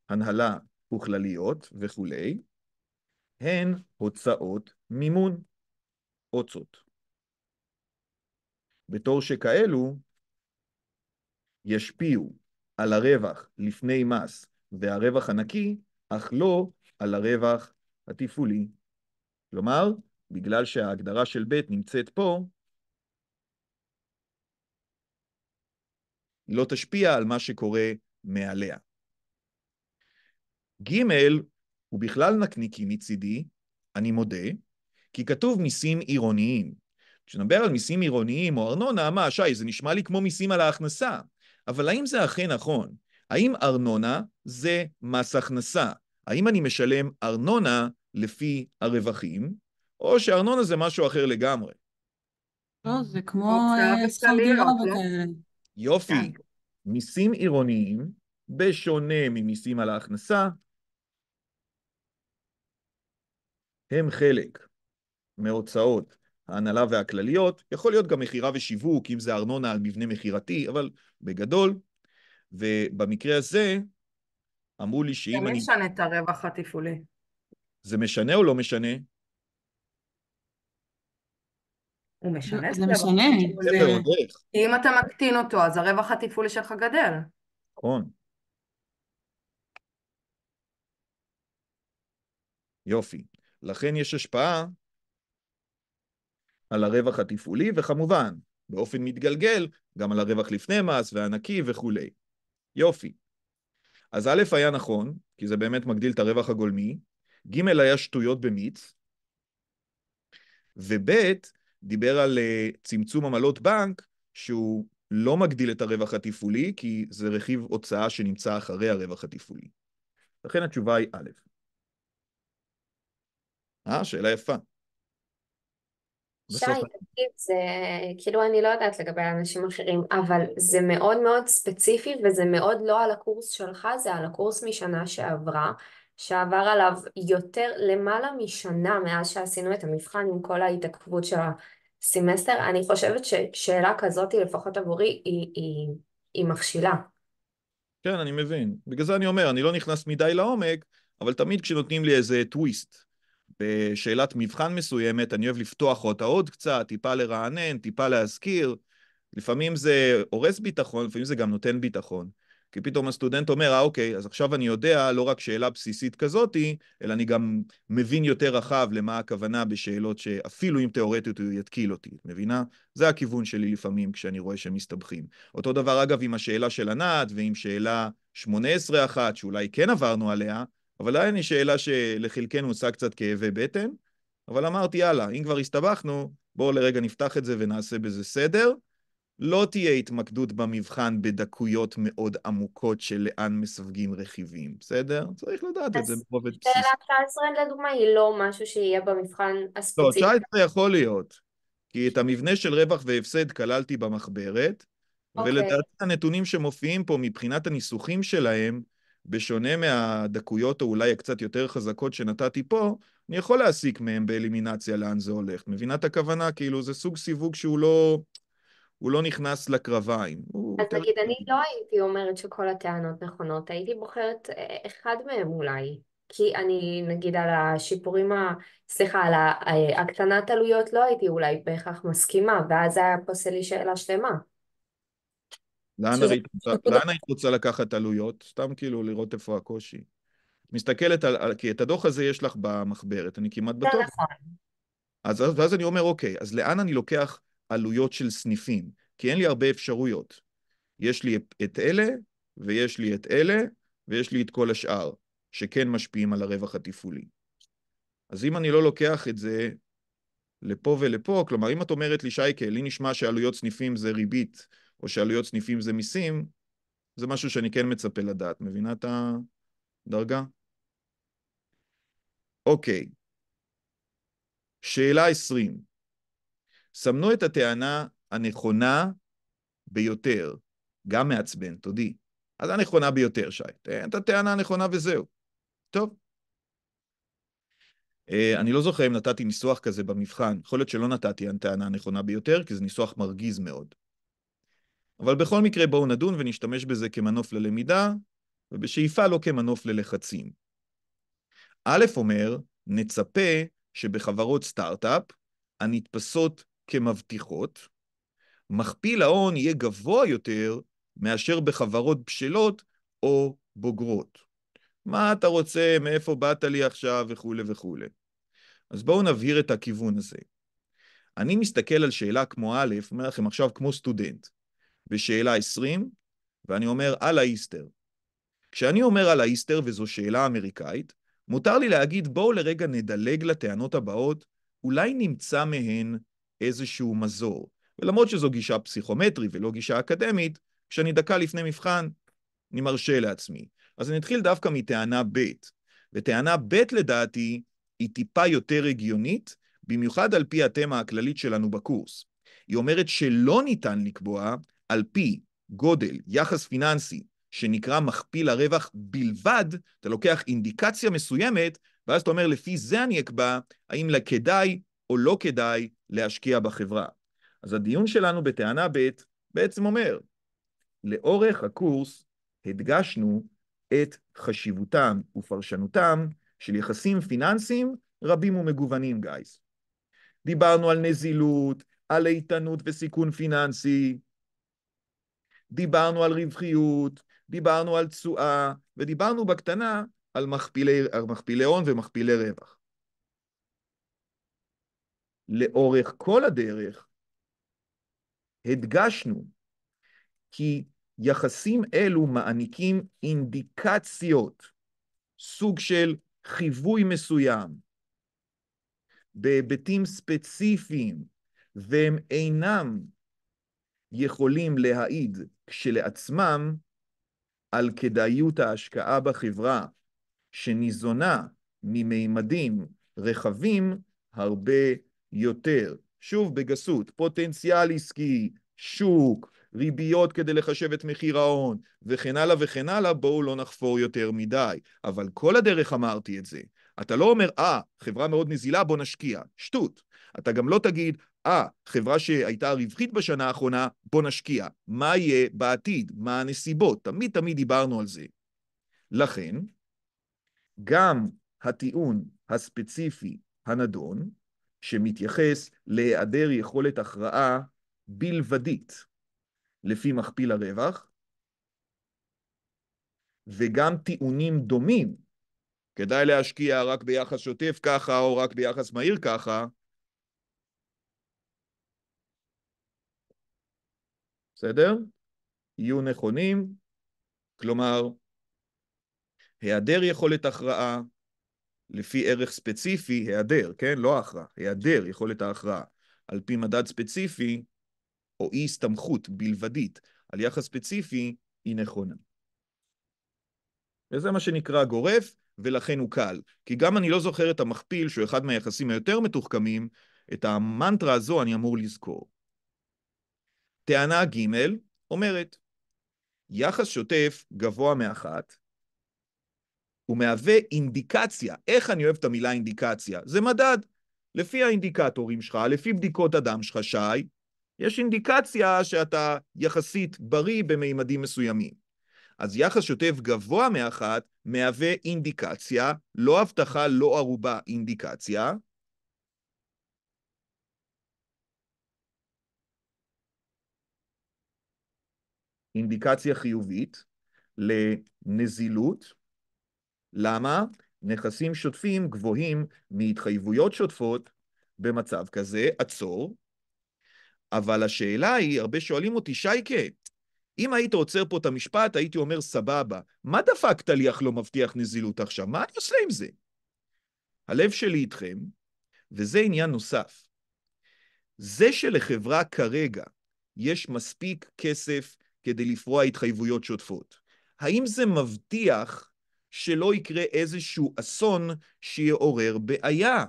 להנהלה וכלליות וכולי, הן הוצאות מימון, הוצאות. בתור שכאלו ישפיעו על הרווח לפני מס והרווח הנקי, אך לא על הרווח התפעולי. כלומר, בגלל שההגדרה של ב' נמצאת פה, היא לא תשפיע על מה שקורה מעליה. ג' ובכלל נקניקי מצידי, אני מודה, כי כתוב מיסים עירוניים. כשנדבר על מיסים עירוניים או ארנונה, מה, שי, זה נשמע לי כמו מיסים על ההכנסה. אבל האם זה אכן נכון? האם ארנונה זה מס הכנסה? האם אני משלם ארנונה לפי הרווחים, או שארנונה זה משהו אחר לגמרי? לא, זה כמו אה, שכר דירה וכאלה. יופי. כן. מיסים עירוניים, בשונה ממיסים על ההכנסה, הם חלק מהוצאות ההנהלה והכלליות, יכול להיות גם מכירה ושיווק, אם זה ארנונה על מבנה מכירתי, אבל בגדול, ובמקרה הזה, אמרו לי שאם אני... זה משנה את הרווח התפעולי. זה משנה או לא משנה? הוא משנה. לא, זה משנה. אם אתה מקטין אותו, אז הרווח התפעולי שלך גדל. נכון. יופי. לכן יש השפעה על הרווח התפעולי, וכמובן, באופן מתגלגל, גם על הרווח לפני מס והנקי וכולי. יופי. אז א' היה נכון, כי זה באמת מגדיל את הרווח הגולמי, ג' היה שטויות במיץ, וב' דיבר על אה, צמצום עמלות בנק, שהוא לא מגדיל את הרווח התפעולי, כי זה רכיב הוצאה שנמצא אחרי הרווח התפעולי. לכן התשובה היא א'. אה, שאלה יפה. שי, תקשיב, זה כאילו אני לא יודעת לגבי אנשים אחרים, אבל זה מאוד מאוד ספציפי וזה מאוד לא על הקורס שלך, זה על הקורס משנה שעברה, שעבר עליו יותר למעלה משנה מאז שעשינו את המבחן עם כל ההתעכבות של הסמסטר. אני חושבת ששאלה כזאת, לפחות עבורי, היא, היא, היא מכשילה. כן, אני מבין. בגלל זה אני אומר, אני לא נכנס מדי לעומק, אבל תמיד כשנותנים לי איזה טוויסט, בשאלת מבחן מסוימת, אני אוהב לפתוח אותה עוד קצת, טיפה לרענן, טיפה להזכיר. לפעמים זה הורס ביטחון, לפעמים זה גם נותן ביטחון. כי פתאום הסטודנט אומר, אה, אוקיי, אז עכשיו אני יודע לא רק שאלה בסיסית כזאתי, אלא אני גם מבין יותר רחב למה הכוונה בשאלות שאפילו אם תיאורטית הוא יתקיל אותי, את מבינה? זה הכיוון שלי לפעמים כשאני רואה שהם מסתבכים. אותו דבר, אגב, עם השאלה של ענת ועם שאלה 18-1, שאולי כן עברנו עליה, אבל עדיין היא שאלה שלחלקנו עושה קצת כאבי בטן, אבל אמרתי, יאללה, אם כבר הסתבכנו, בואו לרגע נפתח את זה ונעשה בזה סדר. לא תהיה התמקדות במבחן בדקויות מאוד עמוקות של לאן מסווגים רכיבים, בסדר? צריך לדעת את זה ברובד בסיסי. שאלה 19 לדוגמה היא לא משהו שיהיה במבחן לא, הספציפי. לא, 19 יכול להיות, כי את המבנה של רווח והפסד כללתי במחברת, okay. אוקיי. ולדעתי הנתונים שמופיעים פה מבחינת הניסוחים שלהם, בשונה מהדקויות או אולי הקצת יותר חזקות שנתתי פה, אני יכול להסיק מהם באלימינציה לאן זה הולך. מבינה את הכוונה? כאילו, זה סוג סיווג שהוא לא... הוא לא נכנס לקרביים. אז יותר... נגיד, אני לא הייתי אומרת שכל הטענות נכונות, הייתי בוחרת אה, אחד מהם אולי. כי אני, נגיד, על השיפורים ה... סליחה, על אה, הקטנת עלויות לא הייתי אולי בהכרח מסכימה, ואז היה פוסל לי שאלה שלמה. לאן היית רוצה, רוצה לקחת עלויות? סתם כאילו לראות איפה הקושי. מסתכלת על, על... כי את הדוח הזה יש לך במחברת, אני כמעט אה, בטוח. זה נכון. אז, ואז אני אומר, אוקיי, אז לאן אני לוקח עלויות של סניפים? כי אין לי הרבה אפשרויות. יש לי את אלה, ויש לי את אלה, ויש לי את כל השאר, שכן משפיעים על הרווח התפעולי. אז אם אני לא לוקח את זה לפה ולפה, כלומר, אם את אומרת לי, שייקה, לי נשמע שעלויות סניפים זה ריבית או שעלויות סניפים זה מיסים, זה משהו שאני כן מצפה לדעת. מבינה את הדרגה? אוקיי. שאלה 20. סמנו את הטענה הנכונה ביותר, גם מעצבן, תודי. אז הנכונה ביותר, שי. תן את הטענה הנכונה וזהו. טוב. אה, אני לא זוכר אם נתתי ניסוח כזה במבחן. יכול להיות שלא נתתי הטענה הנכונה ביותר, כי זה ניסוח מרגיז מאוד. אבל בכל מקרה בואו נדון ונשתמש בזה כמנוף ללמידה, ובשאיפה לא כמנוף ללחצים. א' אומר, נצפה שבחברות סטארט-אפ הנתפסות כמבטיחות, מכפיל ההון יהיה גבוה יותר מאשר בחברות בשלות או בוגרות. מה אתה רוצה, מאיפה באת לי עכשיו וכולי וכולי. אז בואו נבהיר את הכיוון הזה. אני מסתכל על שאלה כמו א', אומר לכם עכשיו כמו סטודנט. בשאלה 20, ואני אומר על האיסטר. כשאני אומר על האיסטר, וזו שאלה אמריקאית, מותר לי להגיד בואו לרגע נדלג לטענות הבאות, אולי נמצא מהן איזשהו מזור. ולמרות שזו גישה פסיכומטרי ולא גישה אקדמית, כשאני דקה לפני מבחן, אני מרשה לעצמי. אז אני אתחיל דווקא מטענה ב', וטענה ב' לדעתי היא טיפה יותר הגיונית, במיוחד על פי התמה הכללית שלנו בקורס. היא אומרת שלא ניתן לקבוע על פי גודל, יחס פיננסי, שנקרא מכפיל הרווח בלבד, אתה לוקח אינדיקציה מסוימת, ואז אתה אומר, לפי זה אני אקבע האם כדאי או לא כדאי להשקיע בחברה. אז הדיון שלנו בטענה ב' בעצם אומר, לאורך הקורס הדגשנו את חשיבותם ופרשנותם של יחסים פיננסיים רבים ומגוונים, גייס. דיברנו על נזילות, על איתנות וסיכון פיננסי, דיברנו על רווחיות, דיברנו על תשואה, ודיברנו בקטנה על מכפילי, על מכפילי הון ומכפילי רווח. לאורך כל הדרך הדגשנו כי יחסים אלו מעניקים אינדיקציות, סוג של חיווי מסוים, בהיבטים ספציפיים, והם אינם יכולים להעיד כשלעצמם על כדאיות ההשקעה בחברה, שניזונה ממימדים רחבים הרבה יותר. שוב, בגסות, פוטנציאל עסקי, שוק, ריביות כדי לחשב את מחיר ההון, וכן הלאה וכן הלאה, בואו לא נחפור יותר מדי. אבל כל הדרך אמרתי את זה. אתה לא אומר, אה, ah, חברה מאוד נזילה, בוא נשקיע. שטות. אתה גם לא תגיד, אה, חברה שהייתה רווחית בשנה האחרונה, בוא נשקיע. מה יהיה בעתיד? מה הנסיבות? תמיד תמיד דיברנו על זה. לכן, גם הטיעון הספציפי הנדון, שמתייחס להיעדר יכולת הכרעה בלבדית לפי מכפיל הרווח, וגם טיעונים דומים, כדאי להשקיע רק ביחס שוטף ככה או רק ביחס מהיר ככה, בסדר? יהיו נכונים, כלומר, היעדר יכולת הכרעה, לפי ערך ספציפי, היעדר, כן? לא הכרעה, היעדר יכולת ההכרעה, על פי מדד ספציפי, או אי הסתמכות בלבדית על יחס ספציפי, היא נכונה. וזה מה שנקרא גורף, ולכן הוא קל. כי גם אני לא זוכר את המכפיל, שהוא אחד מהיחסים היותר מתוחכמים, את המנטרה הזו אני אמור לזכור. טענה ג' אומרת, יחס שוטף גבוה מאחת, הוא מהווה אינדיקציה. איך אני אוהב את המילה אינדיקציה? זה מדד. לפי האינדיקטורים שלך, לפי בדיקות הדם שלך, שי, יש אינדיקציה שאתה יחסית בריא במימדים מסוימים. אז יחס שוטף גבוה מאחת מהווה אינדיקציה, לא הבטחה, לא ערובה, אינדיקציה, אינדיקציה חיובית לנזילות. למה? נכסים שוטפים גבוהים מהתחייבויות שוטפות במצב כזה, עצור. אבל השאלה היא, הרבה שואלים אותי, שייקה, אם היית עוצר פה את המשפט, הייתי אומר, סבבה, מה דפקת לי אך לא מבטיח נזילות עכשיו? מה אני עושה עם זה? הלב שלי איתכם, וזה עניין נוסף. זה שלחברה כרגע יש מספיק כסף כדי לפרוע התחייבויות שוטפות. האם זה מבטיח שלא יקרה איזשהו אסון שיעורר בעיה?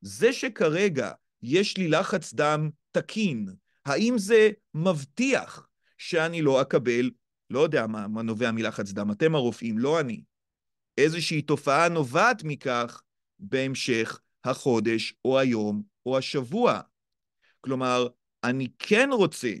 זה שכרגע יש לי לחץ דם תקין, האם זה מבטיח שאני לא אקבל, לא יודע מה, מה נובע מלחץ דם, אתם הרופאים, לא אני, איזושהי תופעה נובעת מכך בהמשך החודש או היום או השבוע. כלומר, אני כן רוצה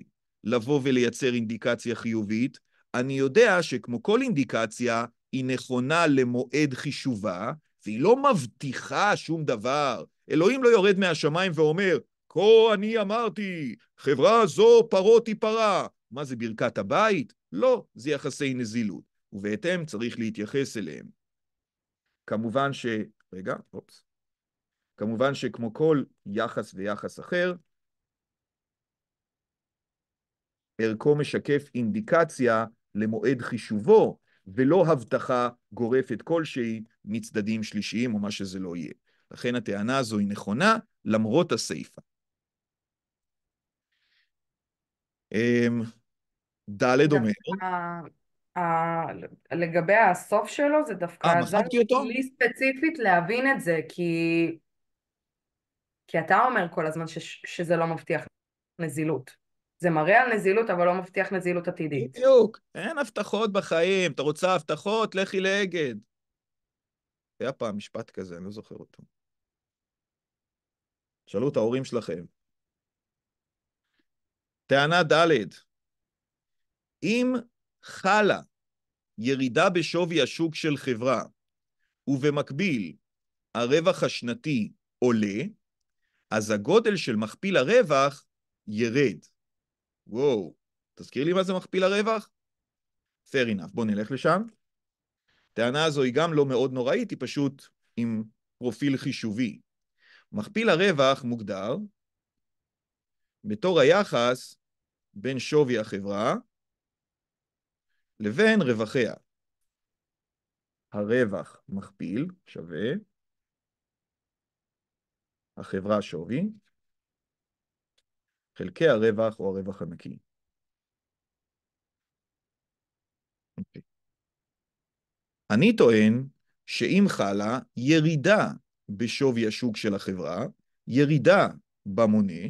לבוא ולייצר אינדיקציה חיובית, אני יודע שכמו כל אינדיקציה, היא נכונה למועד חישובה, והיא לא מבטיחה שום דבר. אלוהים לא יורד מהשמיים ואומר, כה אני אמרתי, חברה זו פרות תיפרע. מה זה ברכת הבית? לא, זה יחסי נזילות, ובהתאם צריך להתייחס אליהם. כמובן ש... רגע, אופס. כמובן שכמו כל יחס ויחס אחר, ערכו משקף אינדיקציה למועד חישובו, ולא הבטחה גורפת כלשהי מצדדים שלישיים או מה שזה לא יהיה. לכן הטענה הזו היא נכונה, למרות הסיפה. אמ, ד' אומר... לגבי הסוף שלו, זה דווקא עזר אה, לי ספציפית להבין את זה, כי... כי אתה אומר כל הזמן ש... שזה לא מבטיח נזילות. זה מראה על נזילות, אבל לא מבטיח נזילות עתידית. בדיוק, אין הבטחות בחיים. אתה רוצה הבטחות? לכי לאגד. היה פעם משפט כזה, אני לא זוכר אותו. שאלו את ההורים שלכם. טענה ד' אם חלה ירידה בשווי השוק של חברה, ובמקביל הרווח השנתי עולה, אז הגודל של מכפיל הרווח ירד. וואו, תזכיר לי מה זה מכפיל הרווח? fair enough, בואו נלך לשם. הטענה הזו היא גם לא מאוד נוראית, היא פשוט עם פרופיל חישובי. מכפיל הרווח מוגדר בתור היחס בין שווי החברה לבין רווחיה. הרווח מכפיל שווה החברה שווי חלקי הרווח או הרווח הנקי. Okay. אוקיי. אני טוען שאם חלה ירידה בשווי השוק של החברה, ירידה במונה,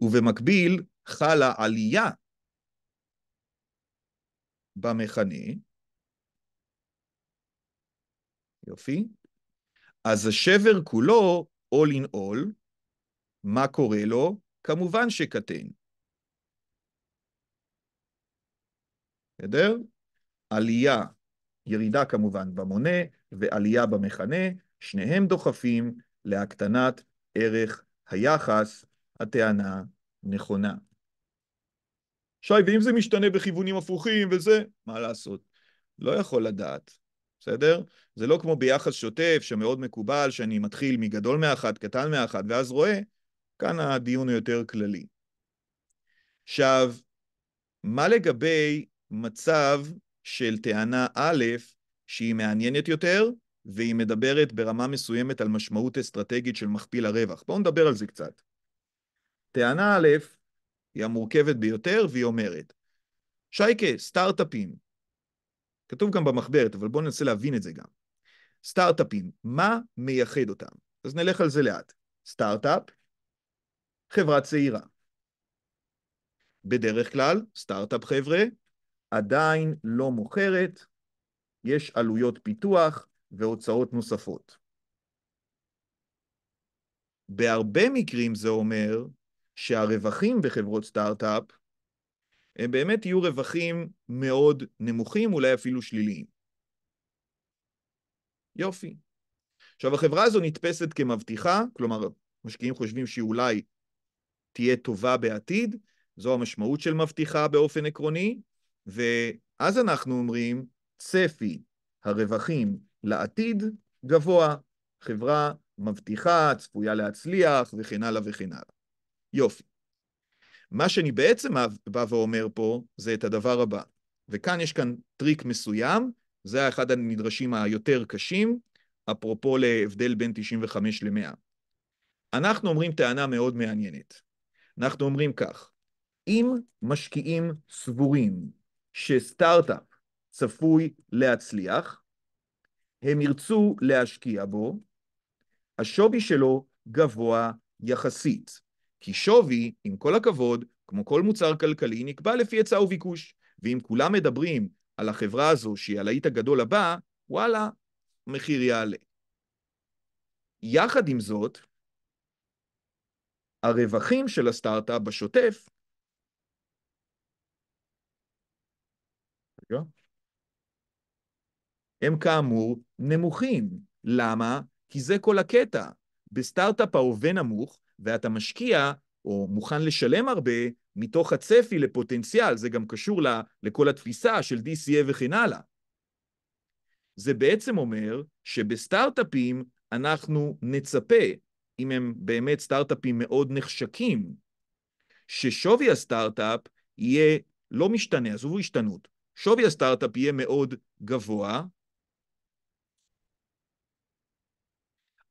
ובמקביל חלה עלייה במכנה, יופי, אז השבר כולו, all in all, מה קורה לו? כמובן שקטן. בסדר? עלייה, ירידה כמובן במונה ועלייה במכנה, שניהם דוחפים להקטנת ערך היחס, הטענה נכונה. שי, ואם זה משתנה בכיוונים הפוכים וזה, מה לעשות? לא יכול לדעת. בסדר? זה לא כמו ביחס שוטף, שמאוד מקובל, שאני מתחיל מגדול מאחד, קטן מאחד, ואז רואה, כאן הדיון הוא יותר כללי. עכשיו, מה לגבי מצב של טענה א', שהיא מעניינת יותר, והיא מדברת ברמה מסוימת על משמעות אסטרטגית של מכפיל הרווח? בואו נדבר על זה קצת. טענה א' היא המורכבת ביותר, והיא אומרת, שייקה, סטארט-אפים, כתוב גם במחברת, אבל בואו ננסה להבין את זה גם. סטארט-אפים, מה מייחד אותם? אז נלך על זה לאט. סטארט-אפ, חברה צעירה. בדרך כלל, סטארט-אפ חבר'ה, עדיין לא מוכרת, יש עלויות פיתוח והוצאות נוספות. בהרבה מקרים זה אומר שהרווחים בחברות סטארט-אפ הם אה, באמת יהיו רווחים מאוד נמוכים, אולי אפילו שליליים. יופי. עכשיו, החברה הזו נתפסת כמבטיחה, כלומר, משקיעים חושבים שהיא אולי תהיה טובה בעתיד, זו המשמעות של מבטיחה באופן עקרוני, ואז אנחנו אומרים, צפי הרווחים לעתיד גבוה, חברה מבטיחה, צפויה להצליח, וכן הלאה וכן הלאה. יופי. מה שאני בעצם בא ואומר פה, זה את הדבר הבא. וכאן יש כאן טריק מסוים, זה אחד הנדרשים היותר קשים, אפרופו להבדל בין 95 ל-100. אנחנו אומרים טענה מאוד מעניינת. אנחנו אומרים כך, אם משקיעים סבורים שסטארט-אפ צפוי להצליח, הם ירצו להשקיע בו, השווי שלו גבוה יחסית. כי שווי, עם כל הכבוד, כמו כל מוצר כלכלי, נקבע לפי היצע וביקוש. ואם כולם מדברים על החברה הזו שהיא הלהיט הגדול הבא, וואלה, המחיר יעלה. יחד עם זאת, הרווחים של הסטארט-אפ בשוטף הם כאמור נמוכים. למה? כי זה כל הקטע. בסטארט-אפ ההווה נמוך, ואתה משקיע או מוכן לשלם הרבה מתוך הצפי לפוטנציאל, זה גם קשור ל, לכל התפיסה של DCA וכן הלאה. זה בעצם אומר שבסטארט-אפים אנחנו נצפה, אם הם באמת סטארט-אפים מאוד נחשקים, ששווי הסטארט-אפ יהיה לא משתנה, עזובו השתנות, שווי הסטארט-אפ יהיה מאוד גבוה,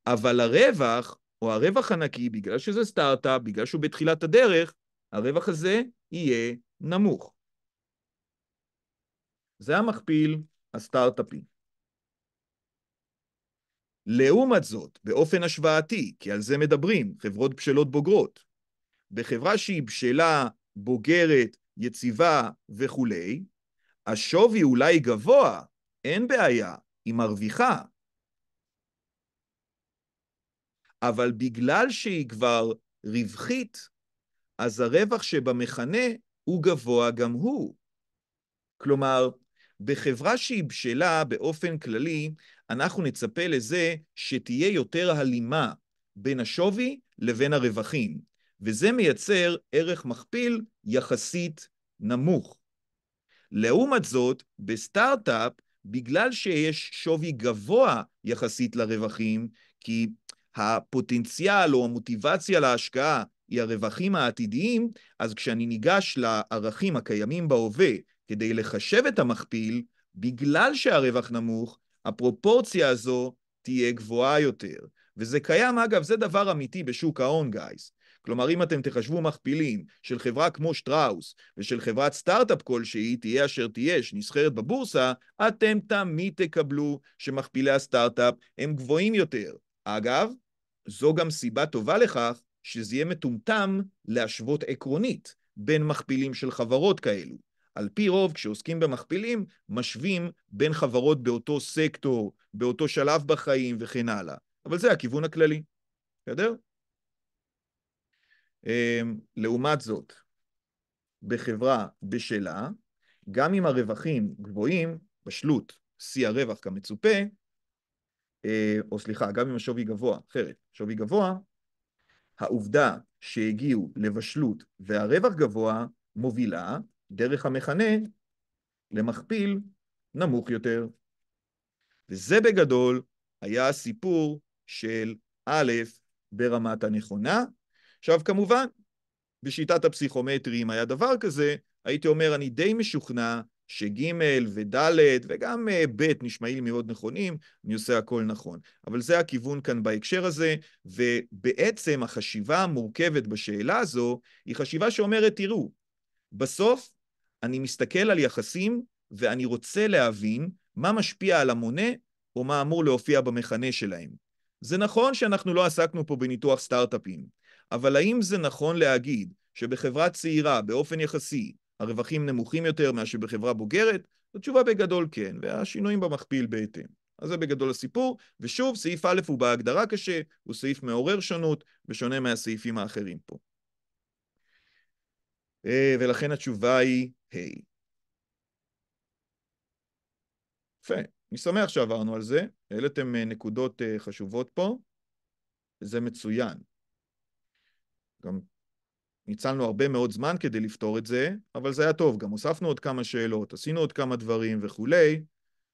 אבל הרווח או הרווח הנקי, בגלל שזה סטארט-אפ, בגלל שהוא בתחילת הדרך, הרווח הזה יהיה נמוך. זה המכפיל הסטארט-אפי. לעומת זאת, באופן השוואתי, כי על זה מדברים, חברות בשלות בוגרות, בחברה שהיא בשלה, בוגרת, יציבה וכולי, השווי אולי גבוה, אין בעיה, היא מרוויחה, אבל בגלל שהיא כבר רווחית, אז הרווח שבמכנה הוא גבוה גם הוא. כלומר, בחברה שהיא בשלה באופן כללי, אנחנו נצפה לזה שתהיה יותר הלימה בין השווי לבין הרווחים, וזה מייצר ערך מכפיל יחסית נמוך. לעומת זאת, בסטארט-אפ, בגלל שיש שווי גבוה יחסית לרווחים, כי הפוטנציאל או המוטיבציה להשקעה היא הרווחים העתידיים, אז כשאני ניגש לערכים הקיימים בהווה כדי לחשב את המכפיל, בגלל שהרווח נמוך, הפרופורציה הזו תהיה גבוהה יותר. וזה קיים, אגב, זה דבר אמיתי בשוק ההון, גייס. כלומר, אם אתם תחשבו מכפילים של חברה כמו שטראוס ושל חברת סטארט-אפ כלשהי, תהיה אשר תהיה, שנסחרת בבורסה, אתם תמיד תקבלו שמכפילי הסטארט-אפ הם גבוהים יותר. אגב, זו גם סיבה טובה לכך שזה יהיה מטומטם להשוות עקרונית בין מכפילים של חברות כאלו. על פי רוב, כשעוסקים במכפילים, משווים בין חברות באותו סקטור, באותו שלב בחיים וכן הלאה. אבל זה הכיוון הכללי, בסדר? אמ, לעומת זאת, בחברה בשלה, גם אם הרווחים גבוהים, בשלות, שיא הרווח כמצופה, אה, או סליחה, גם אם השווי גבוה, אחרת, שווי גבוה, העובדה שהגיעו לבשלות והרווח גבוה מובילה דרך המכנה למכפיל נמוך יותר. וזה בגדול היה הסיפור של א' ברמת הנכונה. עכשיו כמובן, בשיטת הפסיכומטרי, אם היה דבר כזה, הייתי אומר, אני די משוכנע שג' וד' וגם אה, ב' נשמעים מאוד נכונים, אני עושה הכל נכון. אבל זה הכיוון כאן בהקשר הזה, ובעצם החשיבה המורכבת בשאלה הזו היא חשיבה שאומרת, תראו, בסוף אני מסתכל על יחסים ואני רוצה להבין מה משפיע על המונה או מה אמור להופיע במכנה שלהם. זה נכון שאנחנו לא עסקנו פה בניתוח סטארט-אפים, אבל האם זה נכון להגיד שבחברה צעירה, באופן יחסי, הרווחים נמוכים יותר מאשר בחברה בוגרת? התשובה בגדול כן, והשינויים במכפיל בהתאם. אז זה בגדול הסיפור, ושוב, סעיף א' הוא בהגדרה קשה, הוא סעיף מעורר שונות, בשונה מהסעיפים האחרים פה. אה, ולכן התשובה היא ה'. Hey. יפה, אני שמח שעברנו על זה, העליתם אה, נקודות אה, חשובות פה, זה מצוין. גם ניצלנו הרבה מאוד זמן כדי לפתור את זה, אבל זה היה טוב, גם הוספנו עוד כמה שאלות, עשינו עוד כמה דברים וכולי,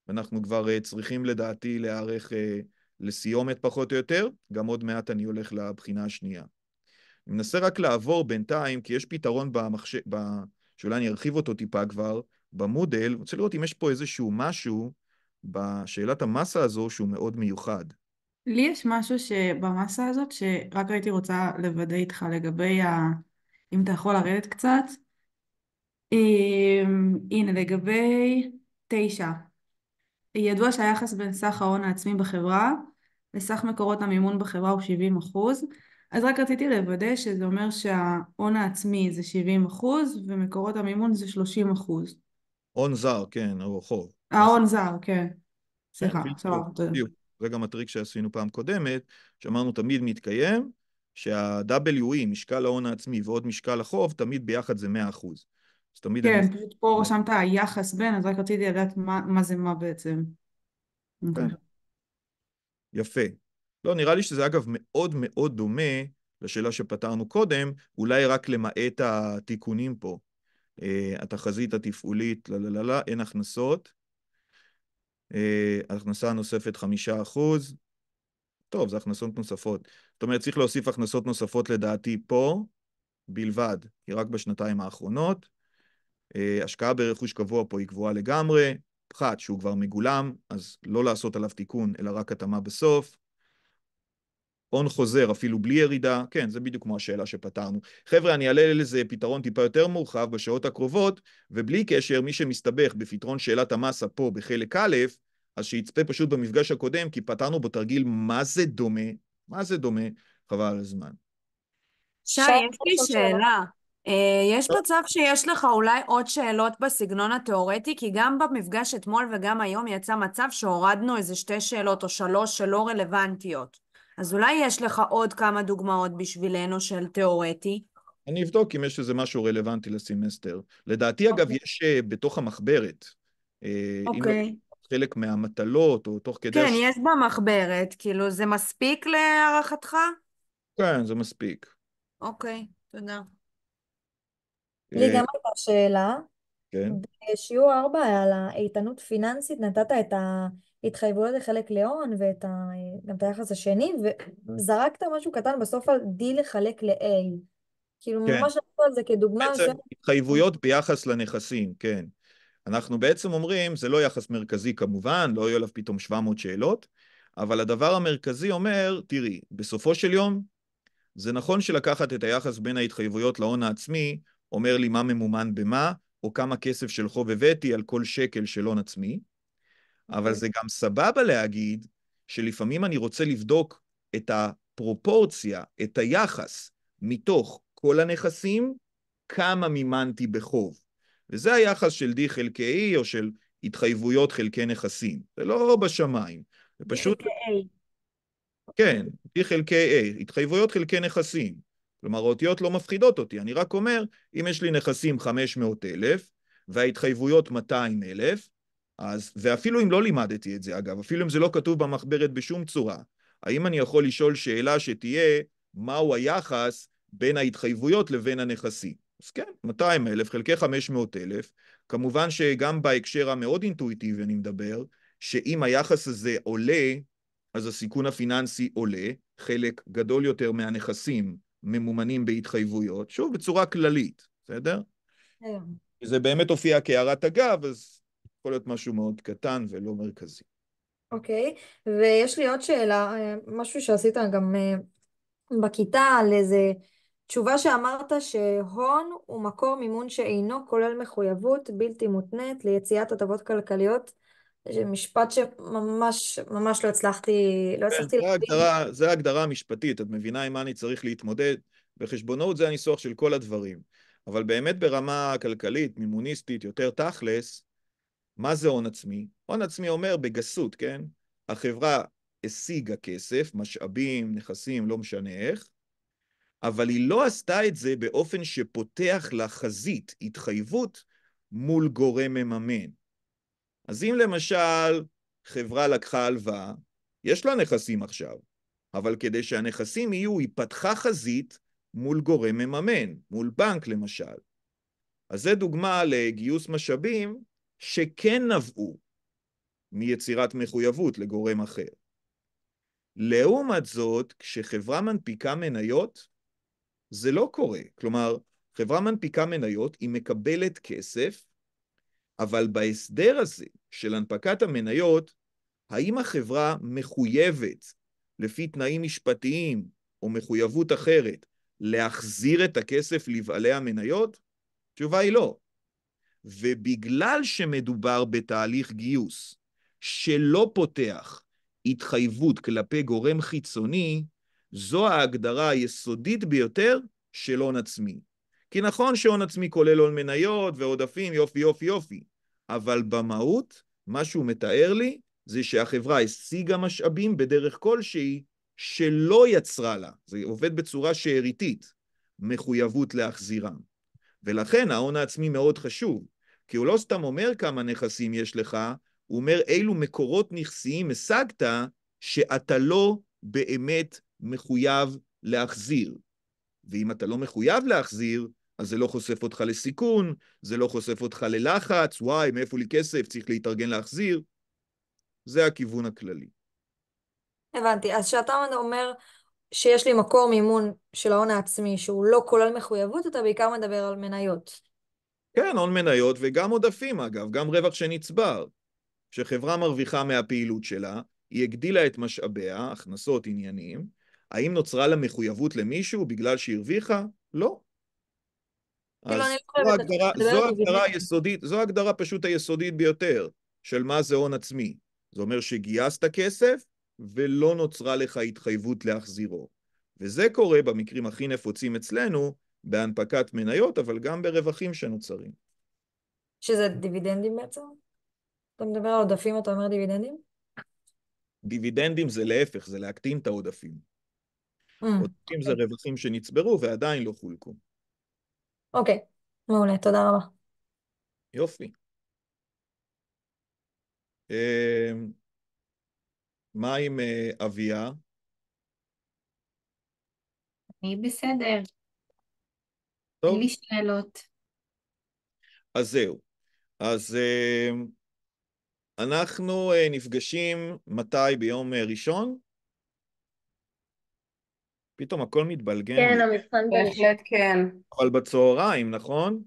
ואנחנו כבר אה, צריכים לדעתי להיערך אה, לסיומת פחות או יותר, גם עוד מעט אני הולך לבחינה השנייה. אני מנסה רק לעבור בינתיים, כי יש פתרון במחשב, שאולי אני ארחיב אותו טיפה כבר, במודל, רוצה לראות אם יש פה איזשהו משהו בשאלת המסה הזו שהוא מאוד מיוחד. לי יש משהו שבמסה הזאת שרק הייתי רוצה לוודא איתך לגבי ה... אם אתה יכול לרדת קצת. אמ, הנה, לגבי תשע, ידוע שהיחס בין סך ההון העצמי בחברה לסך מקורות המימון בחברה הוא 70 אחוז, אז רק רציתי לוודא שזה אומר שההון העצמי זה 70 אחוז ומקורות המימון זה 30 אחוז. הון זר, כן, או חוב. ההון זר, כן. סליחה, סבבה, כן, תודה. זה גם הטריק שעשינו פעם קודמת, שאמרנו תמיד מתקיים, שה-WE, משקל ההון העצמי ועוד משקל החוב, תמיד ביחד זה 100 אז תמיד... כן, אני... פה כן. רשמת היחס בין, אז רק רציתי לדעת מה, מה זה מה בעצם. Okay. כן. אוקיי. יפה. לא, נראה לי שזה אגב מאוד מאוד דומה לשאלה שפתרנו קודם, אולי רק למעט התיקונים פה. Uh, התחזית התפעולית, לא, לא, לא, לא, אין הכנסות. Uh, אה, הכנסה נוספת חמישה אחוז, טוב, זה הכנסות נוספות. זאת אומרת, צריך להוסיף הכנסות נוספות לדעתי פה בלבד, כי רק בשנתיים האחרונות. אה, השקעה ברכוש קבוע פה היא קבועה לגמרי. פחת שהוא כבר מגולם, אז לא לעשות עליו תיקון, אלא רק התאמה בסוף. הון חוזר אפילו בלי ירידה, כן, זה בדיוק כמו השאלה שפתרנו. חבר'ה, אני אעלה לזה פתרון טיפה יותר מורחב בשעות הקרובות, ובלי קשר, מי שמסתבך בפתרון שאלת המסה פה בחלק א', אז שיצפה פשוט במפגש הקודם, כי פתרנו בו תרגיל מה זה דומה, מה זה דומה, חבל על הזמן. שי, יש לי שאלה. אה, יש מצב שיש לך אולי עוד שאלות בסגנון התיאורטי, כי גם במפגש אתמול וגם היום יצא מצב שהורדנו איזה שתי שאלות או שלוש שלא רלוונטיות. אז אולי יש לך עוד כמה דוגמאות בשבילנו של תיאורטי? אני אבדוק אם יש איזה משהו רלוונטי לסמסטר. לדעתי, okay. אגב, אוקיי. יש אה, בתוך המחברת. אה, אוקיי. Okay. אם... חלק מהמטלות, או תוך כדי... כן, ש... יש בה מחברת, כאילו, זה מספיק להערכתך? כן, זה מספיק. אוקיי, תודה. לי אה, גם הייתה שאלה. כן. בשיעור 4 על האיתנות פיננסית נתת את ההתחייבויות לחלק להון ואת ה... גם את היחס השני, כן. וזרקת משהו קטן בסוף על D לחלק ל-A. כאילו, כן. ממש נתנו על זה כדוגמה. בעצם ש... התחייבויות ביחס לנכסים, כן. אנחנו בעצם אומרים, זה לא יחס מרכזי כמובן, לא יהיו עליו פתאום 700 שאלות, אבל הדבר המרכזי אומר, תראי, בסופו של יום, זה נכון שלקחת את היחס בין ההתחייבויות להון העצמי, אומר לי מה ממומן במה, או כמה כסף של חוב הבאתי על כל שקל של הון עצמי, אבל okay. כן. זה גם סבבה להגיד שלפעמים אני רוצה לבדוק את הפרופורציה, את היחס, מתוך כל הנכסים, כמה מימנתי בחוב. וזה היחס של D חלקי E או של התחייבויות חלקי נכסים. זה לא בשמיים, זה פשוט... כן, D חלקי A, התחייבויות חלקי נכסים. כלומר, האותיות לא מפחידות אותי, אני רק אומר, אם יש לי נכסים 500,000 וההתחייבויות 200,000, אז, ואפילו אם לא לימדתי את זה, אגב, אפילו אם זה לא כתוב במחברת בשום צורה, האם אני יכול לשאול שאלה שתהיה, מהו היחס בין ההתחייבויות לבין הנכסים? אז כן, 200 אלף חלקי 500 אלף, כמובן שגם בהקשר המאוד אינטואיטיבי אני מדבר, שאם היחס הזה עולה, אז הסיכון הפיננסי עולה, חלק גדול יותר מהנכסים ממומנים בהתחייבויות, שוב, בצורה כללית, בסדר? כן. זה באמת הופיע כהערת אגב, אז יכול להיות משהו מאוד קטן ולא מרכזי. אוקיי, ויש לי עוד שאלה, אה, משהו שעשית גם אה, בכיתה על איזה... תשובה שאמרת שהון הוא מקור מימון שאינו כולל מחויבות בלתי מותנית ליציאת הטבות כלכליות. זה משפט שממש ממש לא הצלחתי, לא כן, הצלחתי להבין. זה ההגדרה המשפטית, את מבינה עם מה אני צריך להתמודד. בחשבונאות זה הניסוח של כל הדברים. אבל באמת ברמה כלכלית, מימוניסטית, יותר תכלס, מה זה הון עצמי? הון עצמי אומר בגסות, כן? החברה השיגה כסף, משאבים, נכסים, לא משנה איך, אבל היא לא עשתה את זה באופן שפותח לה חזית התחייבות מול גורם מממן. אז אם למשל חברה לקחה הלוואה, יש לה נכסים עכשיו, אבל כדי שהנכסים יהיו, היא פתחה חזית מול גורם מממן, מול בנק למשל. אז זה דוגמה לגיוס משאבים שכן נבעו מיצירת מחויבות לגורם אחר. לעומת זאת, כשחברה מנפיקה מניות, זה לא קורה. כלומר, חברה מנפיקה מניות, היא מקבלת כסף, אבל בהסדר הזה של הנפקת המניות, האם החברה מחויבת לפי תנאים משפטיים או מחויבות אחרת להחזיר את הכסף לבעלי המניות? התשובה היא לא. ובגלל שמדובר בתהליך גיוס שלא פותח התחייבות כלפי גורם חיצוני, זו ההגדרה היסודית ביותר של הון עצמי. כי נכון שהון עצמי כולל הון מניות ועודפים, יופי, יופי, יופי, אבל במהות, מה שהוא מתאר לי זה שהחברה השיגה משאבים בדרך כלשהי שלא יצרה לה, זה עובד בצורה שאריתית, מחויבות להחזירם. ולכן ההון העצמי מאוד חשוב, כי הוא לא סתם אומר כמה נכסים יש לך, הוא אומר אילו מקורות נכסיים השגת שאתה לא באמת מחויב להחזיר. ואם אתה לא מחויב להחזיר, אז זה לא חושף אותך לסיכון, זה לא חושף אותך ללחץ, וואי, מאיפה לי כסף, צריך להתארגן להחזיר. זה הכיוון הכללי. הבנתי. אז כשאתה אומר שיש לי מקור מימון של ההון העצמי, שהוא לא כולל מחויבות, אתה בעיקר מדבר על מניות. כן, הון מניות וגם עודפים, אגב, גם רווח שנצבר. כשחברה מרוויחה מהפעילות שלה, היא הגדילה את משאביה, הכנסות, עניינים, האם נוצרה לה מחויבות למישהו בגלל שהרוויחה? לא. כאילו, אז לא זו הגדרה, זו לא הגדרה היסודית, זו הגדרה פשוט היסודית ביותר של מה זה הון עצמי. זה אומר שגייסת כסף ולא נוצרה לך התחייבות להחזירו. וזה קורה במקרים הכי נפוצים אצלנו, בהנפקת מניות, אבל גם ברווחים שנוצרים. שזה דיווידנדים בעצם? אתה מדבר על עודפים, אתה אומר דיווידנדים? דיווידנדים זה להפך, זה להקטין את העודפים. Mm, עודפים זה רווחים שנצברו ועדיין לא חולקו. אוקיי, okay. מעולה, תודה רבה. יופי. Uh, מה עם uh, אביה? אני בסדר. טוב. אין לי שאלות. אז זהו. אז uh, אנחנו uh, נפגשים מתי? ביום uh, ראשון? פתאום הכל מתבלגן. כן, המבחן בהחלט כן. אבל בצהריים, נכון?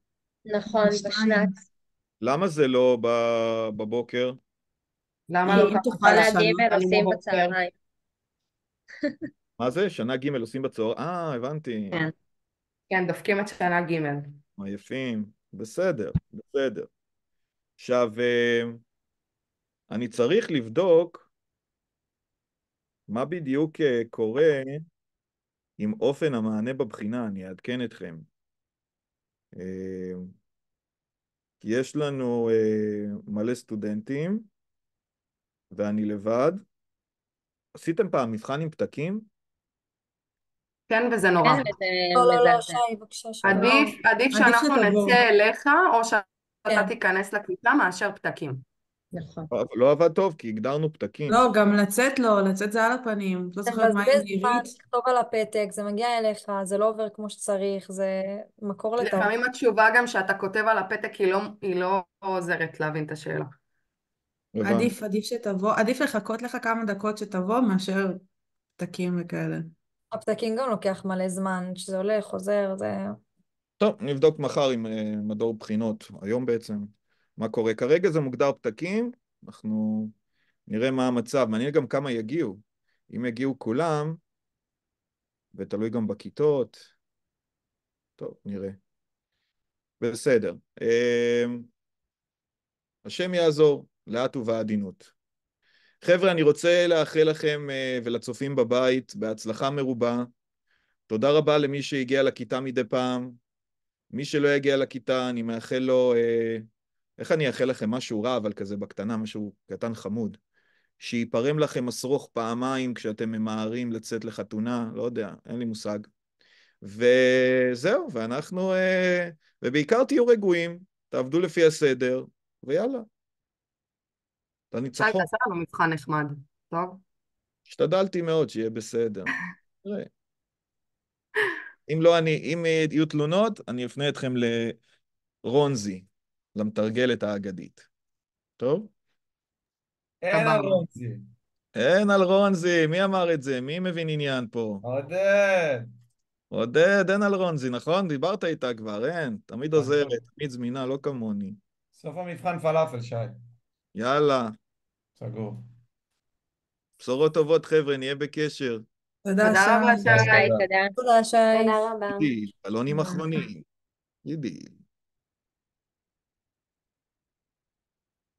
נכון, בשנת. למה זה לא בבוקר? למה לא ככה? תוכל הגבר עושים כן. בצהריים. מה זה? שנה ג' עושים בצהריים? אה, הבנתי. כן. כן, דופקים את שנה ג'. עייפים. אה, בסדר, בסדר. עכשיו, אה, אני צריך לבדוק מה בדיוק אה, קורה עם אופן המענה בבחינה, אני אעדכן אתכם. אה, יש לנו אה, מלא סטודנטים, ואני לבד. עשיתם פעם מבחן עם פתקים? כן, וזה נורא. כן, וזה... לא, לא, לא, שי, בבקשה. עדיף, עדיף שאנחנו נצא אליך, או שאתה כן. תיכנס לכיתה מאשר פתקים. נכון. לא עבד טוב, כי הגדרנו פתקים. לא, גם לצאת לא, לצאת זה על הפנים. לא זוכרת מה היא נראית. זה מזבז לכתוב על הפתק, זה מגיע אליך, זה לא עובר כמו שצריך, זה מקור לטעות. לפעמים התשובה גם שאתה כותב על הפתק היא לא, היא לא עוזרת להבין את השאלה. עדיף, עדיף שתבוא, עדיף לחכות לך כמה דקות שתבוא מאשר פתקים וכאלה. הפתקים גם לוקח מלא זמן, שזה עולה, חוזר, זה... טוב, נבדוק מחר עם אה, מדור בחינות, היום בעצם, מה קורה. כרגע זה מוגדר פתקים, אנחנו נראה מה המצב. מעניין גם כמה יגיעו. אם יגיעו כולם, ותלוי גם בכיתות, טוב, נראה. בסדר. אמ, השם יעזור, לאט ובעדינות. חבר'ה, אני רוצה לאחל לכם אה, ולצופים בבית בהצלחה מרובה. תודה רבה למי שהגיע לכיתה מדי פעם. מי שלא יגיע לכיתה, אני מאחל לו אה, איך אני אאחל לכם משהו רע, אבל כזה בקטנה, משהו קטן חמוד? שייפרם לכם מסרוך פעמיים כשאתם ממהרים לצאת לחתונה, לא יודע, אין לי מושג. וזהו, ואנחנו... אה, ובעיקר תהיו רגועים, תעבדו לפי הסדר, ויאללה. אתה ניצחון. אתה עשה לנו מבחן נחמד, טוב? השתדלתי מאוד שיהיה בסדר. אם לא, אני, אם יהיו תלונות, אני אפנה אתכם לרונזי. למתרגלת האגדית. טוב? אין על רונזי. אין על רונזי, מי אמר את זה? מי מבין עניין פה? עודד. עודד, אין על רונזי, נכון? דיברת איתה כבר, אין. תמיד נכון. עוזרת, תמיד זמינה, לא כמוני. סוף המבחן פלאפל, שי. יאללה. סגור. בשורות טובות, חבר'ה, נהיה בקשר. תודה, שי. תודה רבה, שי. תודה, רבה. תודה רבה. יידיש, בלונים אחרונים. יידיש.